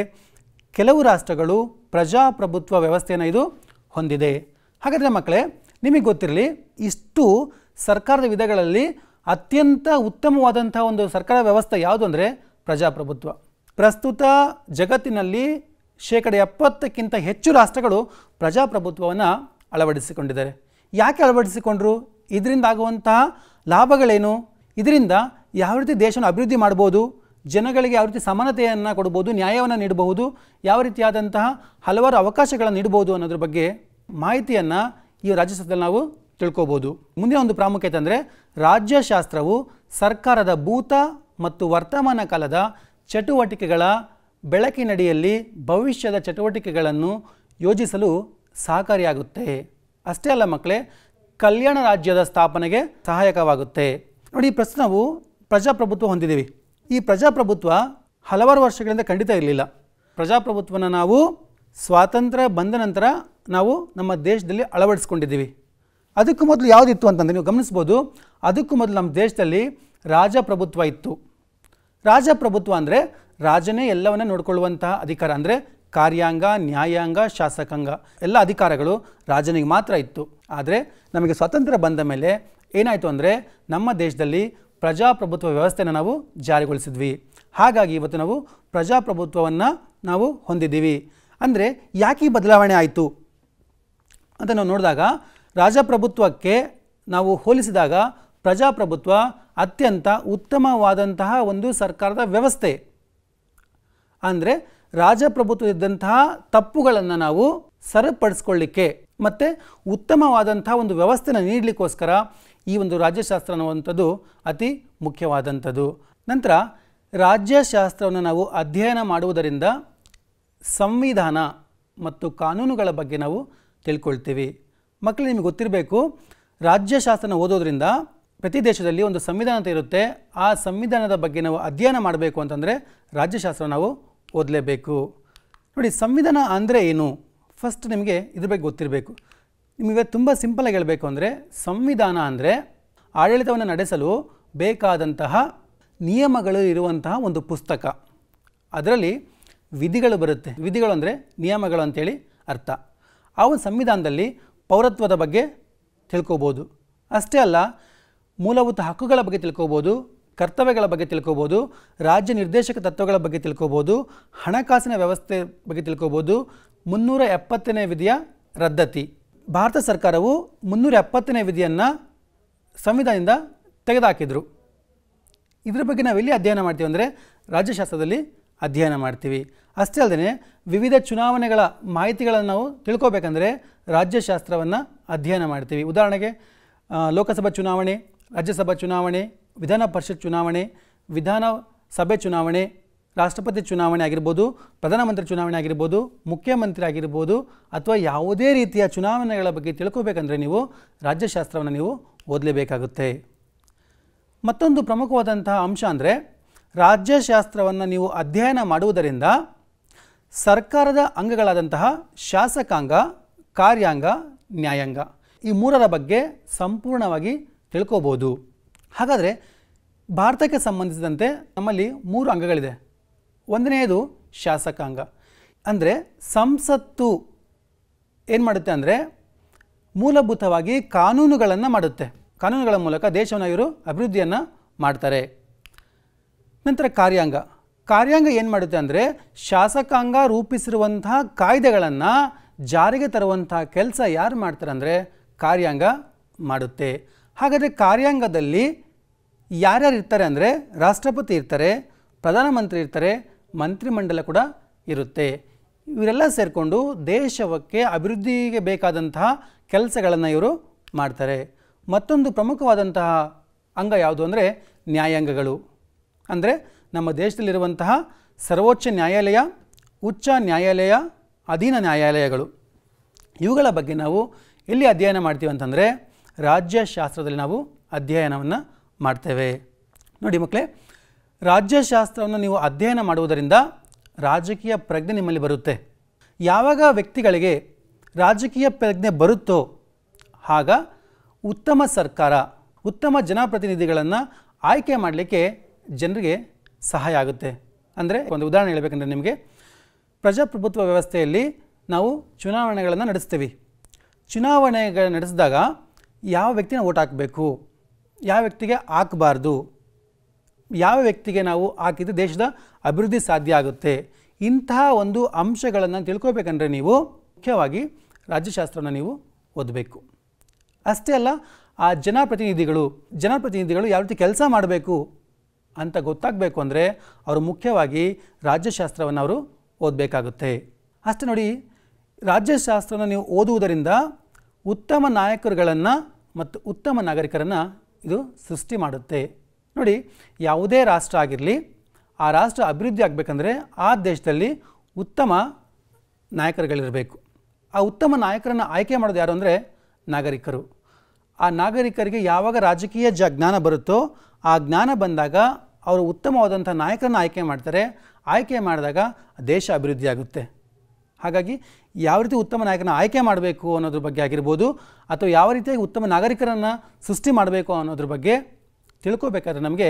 ಕೆಲವು ರಾಷ್ಟ್ರಗಳು ಪ್ರಜಾಪ್ರಭುತ್ವ ವ್ಯವಸ್ಥೆಯನ್ನು ಇದು ಹೊಂದಿದೆ ಹಾಗಾದರೆ ಮಕ್ಕಳೇ ನಿಮಗೆ ಗೊತ್ತಿರಲಿ ಇಷ್ಟು ಸರ್ಕಾರದ ವಿಧಗಳಲ್ಲಿ ಅತ್ಯಂತ ಉತ್ತಮವಾದಂಥ ಒಂದು ಸರ್ಕಾರ ವ್ಯವಸ್ಥೆ ಯಾವುದು ಅಂದರೆ ಪ್ರಜಾಪ್ರಭುತ್ವ ಪ್ರಸ್ತುತ ಜಗತ್ತಿನಲ್ಲಿ ಶೇಕಡ ಎಪ್ಪತ್ತಕ್ಕಿಂತ ಹೆಚ್ಚು ರಾಷ್ಟ್ರಗಳು ಪ್ರಜಾಪ್ರಭುತ್ವವನ್ನು ಅಳವಡಿಸಿಕೊಂಡಿದ್ದಾರೆ ಯಾಕೆ ಅಳವಡಿಸಿಕೊಂಡ್ರು ಇದರಿಂದ ಆಗುವಂತಹ ಲಾಭಗಳೇನು ಇದರಿಂದ ಯಾವ ರೀತಿ ದೇಶನ ಅಭಿವೃದ್ಧಿ ಮಾಡ್ಬೋದು ಜನಗಳಿಗೆ ಯಾವ ರೀತಿ ಸಮಾನತೆಯನ್ನು ಕೊಡ್ಬೋದು ನ್ಯಾಯವನ್ನು ನೀಡಬಹುದು ಯಾವ ರೀತಿಯಾದಂತಹ ಹಲವಾರು ಅವಕಾಶಗಳನ್ನು ನೀಡಬಹುದು ಅನ್ನೋದ್ರ ಬಗ್ಗೆ ಮಾಹಿತಿಯನ್ನು ಈ ರಾಜ್ಯಸಭೆಯಲ್ಲಿ ನಾವು ತಿಳ್ಕೋಬೋದು ಮುಂದೆ ಒಂದು ಪ್ರಾಮುಖ್ಯತೆ ಅಂದರೆ ರಾಜ್ಯಶಾಸ್ತ್ರವು ಸರ್ಕಾರದ ಭೂತ ಮತ್ತು ವರ್ತಮಾನ ಕಾಲದ ಚಟುವಟಿಕೆಗಳ ಬೆಳಕಿನಡಿಯಲ್ಲಿ ಭವಿಷ್ಯದ ಚಟುವಟಿಕೆಗಳನ್ನು ಯೋಜಿಸಲು ಸಹಕಾರಿಯಾಗುತ್ತೆ ಅಷ್ಟೇ ಅಲ್ಲ ಮಕ್ಕಳೇ ಕಲ್ಯಾಣ ರಾಜ್ಯದ ಸ್ಥಾಪನೆಗೆ ಸಹಾಯಕವಾಗುತ್ತೆ ನೋಡಿ ಪ್ರಶ್ನವು ಪ್ರಜಾಪ್ರಭುತ್ವ ಹೊಂದಿದ್ದೀವಿ ಈ ಪ್ರಜಾಪ್ರಭುತ್ವ ಹಲವಾರು ವರ್ಷಗಳಿಂದ ಖಂಡಿತ ಇರಲಿಲ್ಲ ಪ್ರಜಾಪ್ರಭುತ್ವನ ನಾವು ಸ್ವಾತಂತ್ರ್ಯ ಬಂದ ನಂತರ ನಾವು ನಮ್ಮ ದೇಶದಲ್ಲಿ ಅಳವಡಿಸ್ಕೊಂಡಿದ್ದೀವಿ ಅದಕ್ಕೂ ಮೊದಲು ಯಾವುದಿತ್ತು ಅಂತಂದರೆ ನೀವು ಗಮನಿಸ್ಬೋದು ಅದಕ್ಕೂ ಮೊದಲು ನಮ್ಮ ದೇಶದಲ್ಲಿ ರಾಜಪ್ರಭುತ್ವ ಇತ್ತು ರಾಜಪ್ರಭುತ್ವ ಅಂದರೆ ರಾಜನೇ ಎಲ್ಲವನ್ನ ನೋಡಿಕೊಳ್ಳುವಂತಹ ಅಧಿಕಾರ ಅಂದರೆ ಕಾರ್ಯಾಂಗ ನ್ಯಾಯಾಂಗ ಶಾಸಕಾಂಗ ಎಲ್ಲ ಅಧಿಕಾರಗಳು ರಾಜನಿಗೆ ಮಾತ್ರ ಇತ್ತು ಆದರೆ ನಮಗೆ ಸ್ವಾತಂತ್ರ್ಯ ಬಂದ ಮೇಲೆ ಏನಾಯಿತು ಅಂದರೆ ನಮ್ಮ ದೇಶದಲ್ಲಿ ಪ್ರಜಾಪ್ರಭುತ್ವ ವ್ಯವಸ್ಥೆನ ನಾವು ಜಾರಿಗೊಳಿಸಿದ್ವಿ ಹಾಗಾಗಿ ಇವತ್ತು ನಾವು ಪ್ರಜಾಪ್ರಭುತ್ವವನ್ನು ನಾವು ಹೊಂದಿದ್ದೀವಿ ಅಂದರೆ ಯಾಕೆ ಬದಲಾವಣೆ ಆಯಿತು ಅಂತ ನಾವು ನೋಡಿದಾಗ ರಾಜಪ್ರಭುತ್ವಕ್ಕೆ ನಾವು ಹೋಲಿಸಿದಾಗ ಪ್ರಜಾಪ್ರಭುತ್ವ ಅತ್ಯಂತ ಉತ್ತಮವಾದಂತಹ ಒಂದು ಸರ್ಕಾರದ ವ್ಯವಸ್ಥೆ ಅಂದರೆ ರಾಜಪ್ರಭುತ್ವ ತಪ್ಪುಗಳನ್ನು ನಾವು ಸರಿಪಡಿಸ್ಕೊಳ್ಳಿಕ್ಕೆ ಮತ್ತು ಉತ್ತಮವಾದಂತಹ ಒಂದು ವ್ಯವಸ್ಥೆನ ನೀಡಲಿಕ್ಕೋಸ್ಕರ ಈ ಒಂದು ರಾಜ್ಯಶಾಸ್ತ್ರ ಅನ್ನುವಂಥದ್ದು ಅತಿ ಮುಖ್ಯವಾದಂಥದ್ದು ನಂತರ ರಾಜ್ಯಶಾಸ್ತ್ರವನ್ನು ನಾವು ಅಧ್ಯಯನ ಮಾಡುವುದರಿಂದ ಸಂವಿಧಾನ ಮತ್ತು ಕಾನೂನುಗಳ ಬಗ್ಗೆ ನಾವು ತಿಳ್ಕೊಳ್ತೀವಿ ಮಕ್ಕಳು ನಿಮಗೆ ಗೊತ್ತಿರಬೇಕು ರಾಜ್ಯಶಾಸ್ತ್ರನ ಓದೋದ್ರಿಂದ ಪ್ರತಿ ದೇಶದಲ್ಲಿ ಒಂದು ಸಂವಿಧಾನ ಇರುತ್ತೆ ಆ ಸಂವಿಧಾನದ ಬಗ್ಗೆ ನಾವು ಅಧ್ಯಯನ ಮಾಡಬೇಕು ಅಂತಂದರೆ ರಾಜ್ಯಶಾಸ್ತ್ರ ನಾವು ಓದಲೇಬೇಕು ನೋಡಿ ಸಂವಿಧಾನ ಅಂದರೆ ಏನು ಫಸ್ಟ್ ನಿಮಗೆ ಇದ್ರ ಬಗ್ಗೆ ಗೊತ್ತಿರಬೇಕು ನಿಮಗೆ ತುಂಬ ಸಿಂಪಲಾಗಿ ಹೇಳಬೇಕು ಅಂದರೆ ಸಂವಿಧಾನ ಅಂದರೆ ಆಡಳಿತವನ್ನು ನಡೆಸಲು ಬೇಕಾದಂತಹ ನಿಯಮಗಳು ಇರುವಂತಹ ಒಂದು ಪುಸ್ತಕ ಅದರಲ್ಲಿ ವಿಧಿಗಳು ಬರುತ್ತೆ ವಿಧಿಗಳು ಅಂದರೆ ನಿಯಮಗಳು ಅಂತೇಳಿ ಅರ್ಥ ಆ ಒಂದು ಸಂವಿಧಾನದಲ್ಲಿ ಪೌರತ್ವದ ಬಗ್ಗೆ ತಿಳ್ಕೋಬೋದು ಅಷ್ಟೇ ಅಲ್ಲ ಮೂಲಭೂತ ಹಕ್ಕುಗಳ ಬಗ್ಗೆ ತಿಳ್ಕೋಬೋದು ಕರ್ತವ್ಯಗಳ ಬಗ್ಗೆ ತಿಳ್ಕೋಬೋದು ರಾಜ್ಯ ನಿರ್ದೇಶಕ ತತ್ವಗಳ ಬಗ್ಗೆ ತಿಳ್ಕೋಬೋದು ಹಣಕಾಸಿನ ವ್ಯವಸ್ಥೆ ಬಗ್ಗೆ ತಿಳ್ಕೋಬೋದು ಮುನ್ನೂರ ಎಪ್ಪತ್ತನೇ ವಿಧಿಯ ರದ್ದತಿ ಭಾರತ ಸರ್ಕಾರವು ಮುನ್ನೂರ ಎಪ್ಪತ್ತನೇ ವಿಧಿಯನ್ನು ಸಂವಿಧಾನದಿಂದ ತೆಗೆದುಹಾಕಿದರು ಇದರ ಬಗ್ಗೆ ನಾವೆಲ್ಲಿ ಅಧ್ಯಯನ ಮಾಡ್ತೀವಿ ಅಂದರೆ ರಾಜ್ಯಶಾಸ್ತ್ರದಲ್ಲಿ ಅಧ್ಯಯನ ಮಾಡ್ತೀವಿ ಅಷ್ಟೇ ಅಲ್ಲದೆ ವಿವಿಧ ಚುನಾವಣೆಗಳ ಮಾಹಿತಿಗಳನ್ನು ನಾವು ತಿಳ್ಕೊಬೇಕಂದ್ರೆ ರಾಜ್ಯಶಾಸ್ತ್ರವನ್ನು ಅಧ್ಯಯನ ಮಾಡ್ತೀವಿ ಉದಾಹರಣೆಗೆ ಲೋಕಸಭಾ ಚುನಾವಣೆ ರಾಜ್ಯಸಭಾ ಚುನಾವಣೆ ವಿಧಾನ ಪರಿಷತ್ ಚುನಾವಣೆ ವಿಧಾನಸಭೆ ಚುನಾವಣೆ ರಾಷ್ಟ್ರಪತಿ ಚುನಾವಣೆ ಆಗಿರ್ಬೋದು ಪ್ರಧಾನಮಂತ್ರಿ ಚುನಾವಣೆ ಆಗಿರ್ಬೋದು ಮುಖ್ಯಮಂತ್ರಿ ಆಗಿರ್ಬೋದು ಅಥವಾ ಯಾವುದೇ ರೀತಿಯ ಚುನಾವಣೆಗಳ ಬಗ್ಗೆ ತಿಳ್ಕೋಬೇಕಂದ್ರೆ ನೀವು ರಾಜ್ಯಶಾಸ್ತ್ರವನ್ನು ನೀವು ಓದಲೇಬೇಕಾಗುತ್ತೆ ಮತ್ತೊಂದು ಪ್ರಮುಖವಾದಂತಹ ಅಂಶ ಅಂದರೆ ರಾಜ್ಯಶಾಸ್ತ್ರವನ್ನು ನೀವು ಅಧ್ಯಯನ ಮಾಡುವುದರಿಂದ ಸರ್ಕಾರದ ಅಂಗಗಳಾದಂತಹ ಶಾಸಕಾಂಗ ಕಾರ್ಯಾಂಗ ನ್ಯಾಯಾಂಗ ಈ ಮೂರರ ಬಗ್ಗೆ ಸಂಪೂರ್ಣವಾಗಿ ತಿಳ್ಕೋಬೋದು ಹಾಗಾದರೆ ಭಾರತಕ್ಕೆ ಸಂಬಂಧಿಸಿದಂತೆ ನಮ್ಮಲ್ಲಿ ಮೂರು ಅಂಗಗಳಿದೆ ಒಂದನೆಯದು ಶಾಸಕಾಂಗ ಅಂದರೆ ಸಂಸತ್ತು ಏನು ಮಾಡುತ್ತೆ ಅಂದರೆ ಮೂಲಭೂತವಾಗಿ ಕಾನೂನುಗಳನ್ನು ಮಾಡುತ್ತೆ ಕಾನೂನುಗಳ ಮೂಲಕ ದೇಶವನ್ನು ಇವರು ಅಭಿವೃದ್ಧಿಯನ್ನು ಮಾಡ್ತಾರೆ ನಂತರ ಕಾರ್ಯಾಂಗ ಕಾರ್ಯಾಂಗ ಏನು ಮಾಡುತ್ತೆ ಅಂದರೆ ಶಾಸಕಾಂಗ ರೂಪಿಸಿರುವಂತಹ ಕಾಯ್ದೆಗಳನ್ನು ಜಾರಿಗೆ ತರುವಂತಹ ಕೆಲಸ ಯಾರು ಮಾಡ್ತಾರೆ ಅಂದರೆ ಕಾರ್ಯಾಂಗ ಮಾಡುತ್ತೆ ಹಾಗಾದರೆ ಕಾರ್ಯಾಂಗದಲ್ಲಿ ಯಾರ್ಯಾರು ಇರ್ತಾರೆ ಅಂದರೆ ರಾಷ್ಟ್ರಪತಿ ಇರ್ತಾರೆ ಪ್ರಧಾನಮಂತ್ರಿ ಇರ್ತಾರೆ ಮಂತ್ರಿಮಂಡಲ ಕೂಡ ಇರುತ್ತೆ ಇವರೆಲ್ಲ ಸೇರಿಕೊಂಡು ದೇಶಕ್ಕೆ ಅಭಿವೃದ್ಧಿಗೆ ಬೇಕಾದಂತಹ ಕೆಲಸಗಳನ್ನು ಇವರು ಮಾಡ್ತಾರೆ ಮತ್ತೊಂದು ಪ್ರಮುಖವಾದಂತಹ ಅಂಗ ಯಾವುದು ಅಂದರೆ ನ್ಯಾಯಾಂಗಗಳು ಅಂದರೆ ನಮ್ಮ ದೇಶದಲ್ಲಿರುವಂತಹ ಸರ್ವೋಚ್ಚ ನ್ಯಾಯಾಲಯ ಉಚ್ಚ ನ್ಯಾಯಾಲಯ ಅಧೀನ ನ್ಯಾಯಾಲಯಗಳು ಇವುಗಳ ಬಗ್ಗೆ ನಾವು ಎಲ್ಲಿ ಅಧ್ಯಯನ ಮಾಡ್ತೀವಿ ಅಂತಂದರೆ ರಾಜ್ಯಶಾಸ್ತ್ರದಲ್ಲಿ ನಾವು ಅಧ್ಯಯನವನ್ನು ಮಾಡ್ತೇವೆ ನೋಡಿ ಮಕ್ಕಳೇ ರಾಜ್ಯಶಾಸ್ತ್ರವನ್ನು ನೀವು ಅಧ್ಯಯನ ಮಾಡುವುದರಿಂದ ರಾಜಕೀಯ ಪ್ರಜ್ಞೆ ನಿಮ್ಮಲ್ಲಿ ಬರುತ್ತೆ ಯಾವಾಗ ವ್ಯಕ್ತಿಗಳಿಗೆ ರಾಜಕೀಯ ಪ್ರಜ್ಞೆ ಬರುತ್ತೋ ಆಗ ಉತ್ತಮ ಸರ್ಕಾರ ಉತ್ತಮ ಜನಪ್ರತಿನಿಧಿಗಳನ್ನು ಆಯ್ಕೆ ಮಾಡಲಿಕ್ಕೆ ಜನರಿಗೆ ಸಹಾಯ ಆಗುತ್ತೆ ಅಂದರೆ ಒಂದು ಉದಾಹರಣೆ ಹೇಳಬೇಕಂದ್ರೆ ನಿಮಗೆ ಪ್ರಜಾಪ್ರಭುತ್ವ ವ್ಯವಸ್ಥೆಯಲ್ಲಿ ನಾವು ಚುನಾವಣೆಗಳನ್ನು ನಡೆಸ್ತೀವಿ ಚುನಾವಣೆಗಳು ನಡೆಸಿದಾಗ ಯಾವ ವ್ಯಕ್ತಿನ ಓಟ್ ಹಾಕಬೇಕು ಯಾವ ವ್ಯಕ್ತಿಗೆ ಹಾಕಬಾರ್ದು ಯಾವ ವ್ಯಕ್ತಿಗೆ ನಾವು ಹಾಕಿದ್ರೆ ದೇಶದ ಅಭಿವೃದ್ಧಿ ಸಾಧ್ಯ ಆಗುತ್ತೆ ಇಂತಹ ಒಂದು ಅಂಶಗಳನ್ನು ತಿಳ್ಕೊಬೇಕಂದ್ರೆ ನೀವು ಮುಖ್ಯವಾಗಿ ರಾಜ್ಯಶಾಸ್ತ್ರನ ನೀವು ಓದಬೇಕು ಅಷ್ಟೇ ಅಲ್ಲ ಆ ಜನಪ್ರತಿನಿಧಿಗಳು ಜನಪ್ರತಿನಿಧಿಗಳು ಯಾವ ರೀತಿ ಕೆಲಸ ಮಾಡಬೇಕು ಅಂತ ಗೊತ್ತಾಗಬೇಕು ಅಂದರೆ ಅವರು ಮುಖ್ಯವಾಗಿ ರಾಜ್ಯಶಾಸ್ತ್ರವನ್ನು ಅವರು ಓದಬೇಕಾಗುತ್ತೆ ಅಷ್ಟೇ ನೋಡಿ ರಾಜ್ಯಶಾಸ್ತ್ರವನ್ನು ನೀವು ಓದುವುದರಿಂದ ಉತ್ತಮ ನಾಯಕರುಗಳನ್ನು ಮತ್ತು ಉತ್ತಮ ನಾಗರಿಕರನ್ನು ಇದು ಸೃಷ್ಟಿ ಮಾಡುತ್ತೆ ನೋಡಿ ಯಾವುದೇ ರಾಷ್ಟ್ರ ಆಗಿರಲಿ ಆ ರಾಷ್ಟ್ರ ಅಭಿವೃದ್ಧಿ ಆಗಬೇಕಂದ್ರೆ ಆ ದೇಶದಲ್ಲಿ ಉತ್ತಮ ನಾಯಕರುಗಳಿರಬೇಕು ಆ ಉತ್ತಮ ನಾಯಕರನ್ನು ಆಯ್ಕೆ ಮಾಡೋದು ಯಾರು ಅಂದರೆ ನಾಗರಿಕರು ಆ ನಾಗರಿಕರಿಗೆ ಯಾವಾಗ ರಾಜಕೀಯ ಜ ಜ್ಞಾನ ಬರುತ್ತೋ ಆ ಜ್ಞಾನ ಬಂದಾಗ ಅವರು ಉತ್ತಮವಾದಂಥ ನಾಯಕರನ್ನು ಆಯ್ಕೆ ಮಾಡ್ತಾರೆ ಆಯ್ಕೆ ಮಾಡಿದಾಗ ದೇಶ ಅಭಿವೃದ್ಧಿಯಾಗುತ್ತೆ ಹಾಗಾಗಿ ಯಾವ ರೀತಿ ಉತ್ತಮ ನಾಯಕನ ಆಯ್ಕೆ ಮಾಡಬೇಕು ಅನ್ನೋದ್ರ ಬಗ್ಗೆ ಆಗಿರ್ಬೋದು ಅಥವಾ ಯಾವ ರೀತಿಯಾಗಿ ಉತ್ತಮ ನಾಗರಿಕರನ್ನು ಸೃಷ್ಟಿ ಮಾಡಬೇಕು ಅನ್ನೋದ್ರ ಬಗ್ಗೆ ತಿಳ್ಕೋಬೇಕಾದ್ರೆ ನಮಗೆ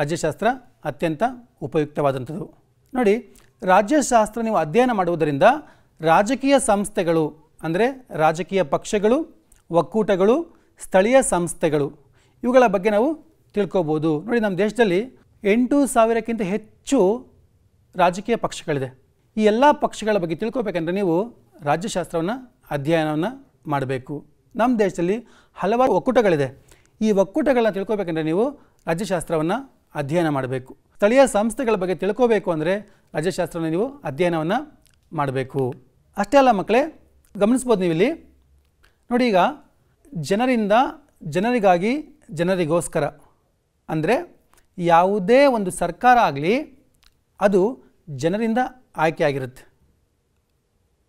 ರಾಜ್ಯಶಾಸ್ತ್ರ ಅತ್ಯಂತ ಉಪಯುಕ್ತವಾದಂಥದ್ದು ನೋಡಿ ರಾಜ್ಯಶಾಸ್ತ್ರ ನೀವು ಅಧ್ಯಯನ ಮಾಡುವುದರಿಂದ ರಾಜಕೀಯ ಸಂಸ್ಥೆಗಳು ಅಂದರೆ ರಾಜಕೀಯ ಪಕ್ಷಗಳು ಒಕ್ಕೂಟಗಳು ಸ್ಥಳೀಯ ಸಂಸ್ಥೆಗಳು ಇವುಗಳ ಬಗ್ಗೆ ನಾವು ತಿಳ್ಕೊಬೋದು ನೋಡಿ ನಮ್ಮ ದೇಶದಲ್ಲಿ ಎಂಟು ಸಾವಿರಕ್ಕಿಂತ ಹೆಚ್ಚು ರಾಜಕೀಯ ಪಕ್ಷಗಳಿದೆ ಈ ಎಲ್ಲ ಪಕ್ಷಗಳ ಬಗ್ಗೆ ತಿಳ್ಕೊಬೇಕಂದ್ರೆ ನೀವು ರಾಜ್ಯಶಾಸ್ತ್ರವನ್ನು ಅಧ್ಯಯನವನ್ನು ಮಾಡಬೇಕು ನಮ್ಮ ದೇಶದಲ್ಲಿ ಹಲವಾರು ಒಕ್ಕೂಟಗಳಿದೆ ಈ ಒಕ್ಕೂಟಗಳನ್ನ ತಿಳ್ಕೊಬೇಕಂದ್ರೆ ನೀವು ರಾಜ್ಯಶಾಸ್ತ್ರವನ್ನು ಅಧ್ಯಯನ ಮಾಡಬೇಕು ಸ್ಥಳೀಯ ಸಂಸ್ಥೆಗಳ ಬಗ್ಗೆ ತಿಳ್ಕೋಬೇಕು ಅಂದರೆ ರಾಜ್ಯಶಾಸ್ತ್ರವನ್ನು ನೀವು ಅಧ್ಯಯನವನ್ನು ಮಾಡಬೇಕು ಅಷ್ಟೇ ಅಲ್ಲ ಮಕ್ಕಳೇ ಗಮನಿಸ್ಬೋದು ನೀವು ಇಲ್ಲಿ ನೋಡಿ ಈಗ ಜನರಿಂದ ಜನರಿಗಾಗಿ ಜನರಿಗೋಸ್ಕರ ಅಂದರೆ ಯಾವುದೇ ಒಂದು ಸರ್ಕಾರ ಆಗಲಿ ಅದು ಜನರಿಂದ ಆಯ್ಕೆ ಆಗಿರುತ್ತೆ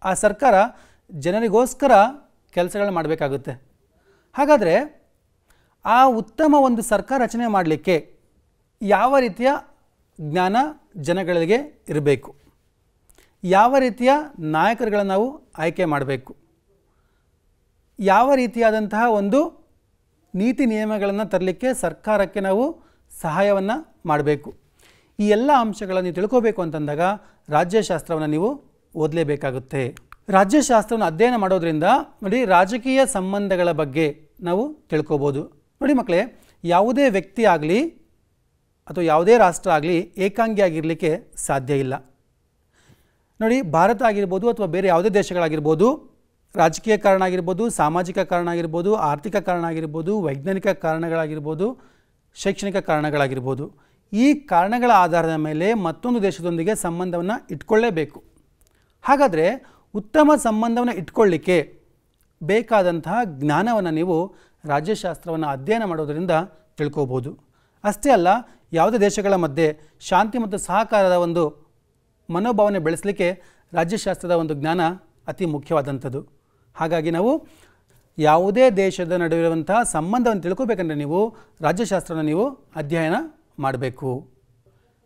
ಆ ಸರ್ಕಾರ ಜನರಿಗೋಸ್ಕರ ಕೆಲಸಗಳನ್ನ ಮಾಡಬೇಕಾಗುತ್ತೆ ಹಾಗಾದರೆ ಆ ಉತ್ತಮ ಒಂದು ಸರ್ಕಾರ ರಚನೆ ಮಾಡಲಿಕ್ಕೆ ಯಾವ ರೀತಿಯ ಜ್ಞಾನ ಜನಗಳಿಗೆ ಇರಬೇಕು ಯಾವ ರೀತಿಯ ನಾಯಕರುಗಳನ್ನು ನಾವು ಆಯ್ಕೆ ಮಾಡಬೇಕು ಯಾವ ರೀತಿಯಾದಂತಹ ಒಂದು ನೀತಿ ನಿಯಮಗಳನ್ನು ತರಲಿಕ್ಕೆ ಸರ್ಕಾರಕ್ಕೆ ನಾವು ಸಹಾಯವನ್ನು ಮಾಡಬೇಕು ಈ ಎಲ್ಲ ಅಂಶಗಳನ್ನು ನೀವು ತಿಳ್ಕೋಬೇಕು ಅಂತಂದಾಗ ರಾಜ್ಯಶಾಸ್ತ್ರವನ್ನು ನೀವು ಓದಲೇಬೇಕಾಗುತ್ತೆ ರಾಜ್ಯಶಾಸ್ತ್ರವನ್ನು ಅಧ್ಯಯನ ಮಾಡೋದ್ರಿಂದ ನೋಡಿ ರಾಜಕೀಯ ಸಂಬಂಧಗಳ ಬಗ್ಗೆ ನಾವು ತಿಳ್ಕೋಬೋದು ನೋಡಿ ಮಕ್ಕಳೇ ಯಾವುದೇ ವ್ಯಕ್ತಿ ಆಗಲಿ ಅಥವಾ ಯಾವುದೇ ರಾಷ್ಟ್ರ ಆಗಲಿ ಏಕಾಂಗಿಯಾಗಿರಲಿಕ್ಕೆ ಸಾಧ್ಯ ಇಲ್ಲ ನೋಡಿ ಭಾರತ ಆಗಿರ್ಬೋದು ಅಥವಾ ಬೇರೆ ಯಾವುದೇ ದೇಶಗಳಾಗಿರ್ಬೋದು ರಾಜಕೀಯ ಕಾರಣ ಆಗಿರ್ಬೋದು ಸಾಮಾಜಿಕ ಕಾರಣ ಆಗಿರ್ಬೋದು ಆರ್ಥಿಕ ಕಾರಣ ಆಗಿರ್ಬೋದು ವೈಜ್ಞಾನಿಕ ಕಾರಣಗಳಾಗಿರ್ಬೋದು ಶೈಕ್ಷಣಿಕ ಕಾರಣಗಳಾಗಿರ್ಬೋದು ಈ ಕಾರಣಗಳ ಆಧಾರದ ಮೇಲೆ ಮತ್ತೊಂದು ದೇಶದೊಂದಿಗೆ ಸಂಬಂಧವನ್ನು ಇಟ್ಕೊಳ್ಳೇಬೇಕು ಹಾಗಾದರೆ ಉತ್ತಮ ಸಂಬಂಧವನ್ನು ಇಟ್ಕೊಳ್ಳಿಕ್ಕೆ ಬೇಕಾದಂತಹ ಜ್ಞಾನವನ್ನು ನೀವು ರಾಜ್ಯಶಾಸ್ತ್ರವನ್ನು ಅಧ್ಯಯನ ಮಾಡೋದರಿಂದ ತಿಳ್ಕೋಬೋದು ಅಷ್ಟೇ ಅಲ್ಲ ಯಾವುದೇ ದೇಶಗಳ ಮಧ್ಯೆ ಶಾಂತಿ ಮತ್ತು ಸಹಕಾರದ ಒಂದು ಮನೋಭಾವನೆ ಬೆಳೆಸಲಿಕ್ಕೆ ರಾಜ್ಯಶಾಸ್ತ್ರದ ಒಂದು ಜ್ಞಾನ ಅತಿ ಮುಖ್ಯವಾದಂಥದ್ದು ಹಾಗಾಗಿ ನಾವು ಯಾವುದೇ ದೇಶದ ನಡುವಿರುವಂತಹ ಸಂಬಂಧವನ್ನು ತಿಳ್ಕೋಬೇಕಂದ್ರೆ ನೀವು ರಾಜ್ಯಶಾಸ್ತ್ರನ ನೀವು ಅಧ್ಯಯನ ಮಾಡಬೇಕು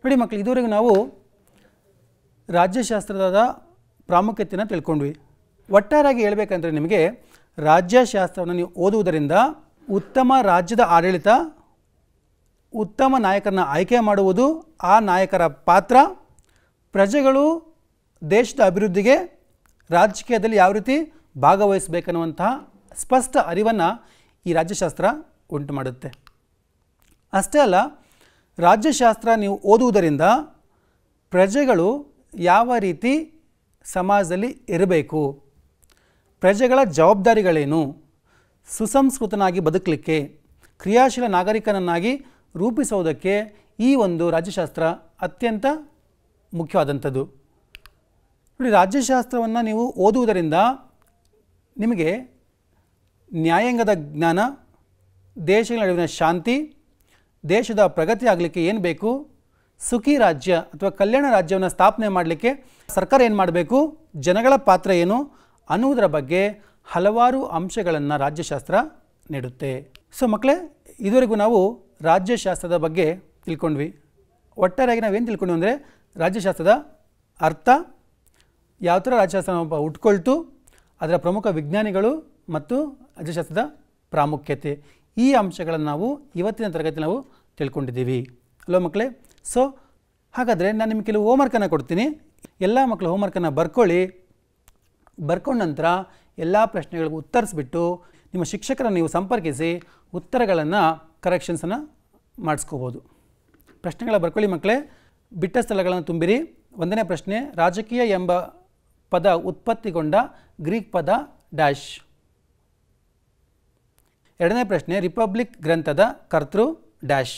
ನೋಡಿ ಮಕ್ಕಳು ಇದುವರೆಗೆ ನಾವು ರಾಜ್ಯಶಾಸ್ತ್ರದ ಪ್ರಾಮುಖ್ಯತೆಯನ್ನು ತಿಳ್ಕೊಂಡ್ವಿ ಒಟ್ಟಾರಾಗಿ ಹೇಳಬೇಕಂದ್ರೆ ನಿಮಗೆ ರಾಜ್ಯಶಾಸ್ತ್ರವನ್ನು ನೀವು ಓದುವುದರಿಂದ ಉತ್ತಮ ರಾಜ್ಯದ ಆಡಳಿತ ಉತ್ತಮ ನಾಯಕರನ್ನ ಆಯ್ಕೆ ಮಾಡುವುದು ಆ ನಾಯಕರ ಪಾತ್ರ ಪ್ರಜೆಗಳು ದೇಶದ ಅಭಿವೃದ್ಧಿಗೆ ರಾಜಕೀಯದಲ್ಲಿ ಯಾವ ರೀತಿ ಭಾಗವಹಿಸಬೇಕನ್ನುವಂತಹ ಸ್ಪಷ್ಟ ಅರಿವನ್ನು ಈ ರಾಜ್ಯಶಾಸ್ತ್ರ ಉಂಟು ಮಾಡುತ್ತೆ ಅಷ್ಟೇ ಅಲ್ಲ ರಾಜ್ಯಶಾಸ್ತ್ರ ನೀವು ಓದುವುದರಿಂದ ಪ್ರಜೆಗಳು ಯಾವ ರೀತಿ ಸಮಾಜದಲ್ಲಿ ಇರಬೇಕು ಪ್ರಜೆಗಳ ಜವಾಬ್ದಾರಿಗಳೇನು ಸುಸಂಸ್ಕೃತನಾಗಿ ಬದುಕಲಿಕ್ಕೆ ಕ್ರಿಯಾಶೀಲ ನಾಗರಿಕನನ್ನಾಗಿ ರೂಪಿಸೋದಕ್ಕೆ ಈ ಒಂದು ರಾಜ್ಯಶಾಸ್ತ್ರ ಅತ್ಯಂತ ಮುಖ್ಯವಾದಂಥದ್ದು ನೋಡಿ ರಾಜ್ಯಶಾಸ್ತ್ರವನ್ನು ನೀವು ಓದುವುದರಿಂದ ನಿಮಗೆ ನ್ಯಾಯಾಂಗದ ಜ್ಞಾನ ದೇಶಗಳ ನಡುವಿನ ಶಾಂತಿ ದೇಶದ ಪ್ರಗತಿ ಆಗಲಿಕ್ಕೆ ಏನು ಬೇಕು ಸುಖಿ ರಾಜ್ಯ ಅಥವಾ ಕಲ್ಯಾಣ ರಾಜ್ಯವನ್ನು ಸ್ಥಾಪನೆ ಮಾಡಲಿಕ್ಕೆ ಸರ್ಕಾರ ಏನು ಮಾಡಬೇಕು ಜನಗಳ ಪಾತ್ರ ಏನು ಅನ್ನುವುದರ ಬಗ್ಗೆ ಹಲವಾರು ಅಂಶಗಳನ್ನು ರಾಜ್ಯಶಾಸ್ತ್ರ ನೀಡುತ್ತೆ ಸೊ ಮಕ್ಕಳೇ ಇದುವರೆಗೂ ನಾವು ರಾಜ್ಯಶಾಸ್ತ್ರದ ಬಗ್ಗೆ ತಿಳ್ಕೊಂಡ್ವಿ ಒಟ್ಟಾರೆಯಾಗಿ ನಾವೇನು ತಿಳ್ಕೊಂಡ್ವಿ ಅಂದರೆ ರಾಜ್ಯಶಾಸ್ತ್ರದ ಅರ್ಥ ಯಾವ ಥರ ರಾಜ್ಯಶಾಸ್ತ್ರ ಒಬ್ಬ ಉಟ್ಕೊಳ್ತು ಅದರ ಪ್ರಮುಖ ವಿಜ್ಞಾನಿಗಳು ಮತ್ತು ಅರ್ಥಶಾಸ್ತ್ರದ ಪ್ರಾಮುಖ್ಯತೆ ಈ ಅಂಶಗಳನ್ನು ನಾವು ಇವತ್ತಿನ ತರಗತಿ ನಾವು ತಿಳ್ಕೊಂಡಿದ್ದೀವಿ ಹಲೋ ಮಕ್ಕಳೇ ಸೊ ಹಾಗಾದರೆ ನಾನು ನಿಮಗೆ ಕೆಲವು ಹೋಮ್ವರ್ಕನ್ನು ಕೊಡ್ತೀನಿ ಎಲ್ಲ ಮಕ್ಕಳು ಹೋಮ್ವರ್ಕನ್ನು ಬರ್ಕೊಳ್ಳಿ ಬರ್ಕೊಂಡ ನಂತರ ಎಲ್ಲ ಪ್ರಶ್ನೆಗಳಿಗೂ ಉತ್ತರಿಸ್ಬಿಟ್ಟು ನಿಮ್ಮ ಶಿಕ್ಷಕರನ್ನು ನೀವು ಸಂಪರ್ಕಿಸಿ ಉತ್ತರಗಳನ್ನು ಕರೆಕ್ಷನ್ಸನ್ನು ಮಾಡಿಸ್ಕೋಬೋದು ಪ್ರಶ್ನೆಗಳ ಬರ್ಕೊಳ್ಳಿ ಮಕ್ಕಳೇ ಬಿಟ್ಟ ಸ್ಥಳಗಳನ್ನು ತುಂಬಿರಿ ಒಂದನೇ ಪ್ರಶ್ನೆ ರಾಜಕೀಯ ಎಂಬ ಪದ ಉತ್ಪತ್ತಿಗೊಂಡ ಗ್ರೀಕ್ ಪದ ಡ್ಯಾಶ್ ಎರಡನೇ ಪ್ರಶ್ನೆ ರಿಪಬ್ಲಿಕ್ ಗ್ರಂಥದ ಕರ್ತೃ ಡ್ಯಾಶ್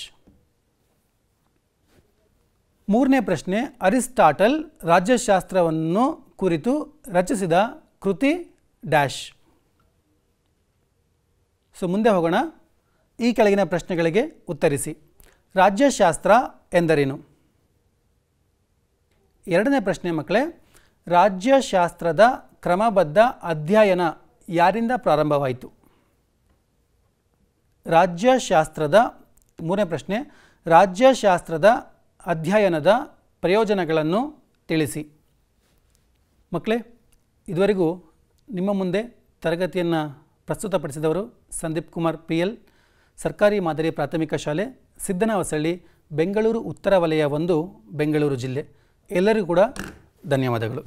ಮೂರನೇ ಪ್ರಶ್ನೆ ಅರಿಸ್ಟಾಟಲ್ ರಾಜ್ಯಶಾಸ್ತ್ರವನ್ನು ಕುರಿತು ರಚಿಸಿದ ಕೃತಿ ಡ್ಯಾಶ್ ಸೊ ಮುಂದೆ ಹೋಗೋಣ ಈ ಕೆಳಗಿನ ಪ್ರಶ್ನೆಗಳಿಗೆ ಉತ್ತರಿಸಿ ರಾಜ್ಯಶಾಸ್ತ್ರ ಎಂದರೇನು ಎರಡನೇ ಪ್ರಶ್ನೆ ಮಕ್ಕಳೇ ರಾಜ್ಯಶಾಸ್ತ್ರದ ಕ್ರಮಬದ್ಧ ಅಧ್ಯಯನ ಯಾರಿಂದ ಪ್ರಾರಂಭವಾಯಿತು ರಾಜ್ಯಶಾಸ್ತ್ರದ ಮೂರನೇ ಪ್ರಶ್ನೆ ರಾಜ್ಯಶಾಸ್ತ್ರದ ಅಧ್ಯಯನದ ಪ್ರಯೋಜನಗಳನ್ನು ತಿಳಿಸಿ ಮಕ್ಕಳೇ ಇದುವರೆಗೂ ನಿಮ್ಮ ಮುಂದೆ ತರಗತಿಯನ್ನು ಪ್ರಸ್ತುತಪಡಿಸಿದವರು ಸಂದೀಪ್ ಕುಮಾರ್ ಪಿ ಎಲ್ ಸರ್ಕಾರಿ ಮಾದರಿ ಪ್ರಾಥಮಿಕ ಶಾಲೆ ಸಿದ್ದನವಸಳ್ಳಿ ಬೆಂಗಳೂರು ಉತ್ತರ ವಲಯ ಒಂದು ಬೆಂಗಳೂರು ಜಿಲ್ಲೆ ಎಲ್ಲರಿಗೂ ಕೂಡ ಧನ್ಯವಾದಗಳು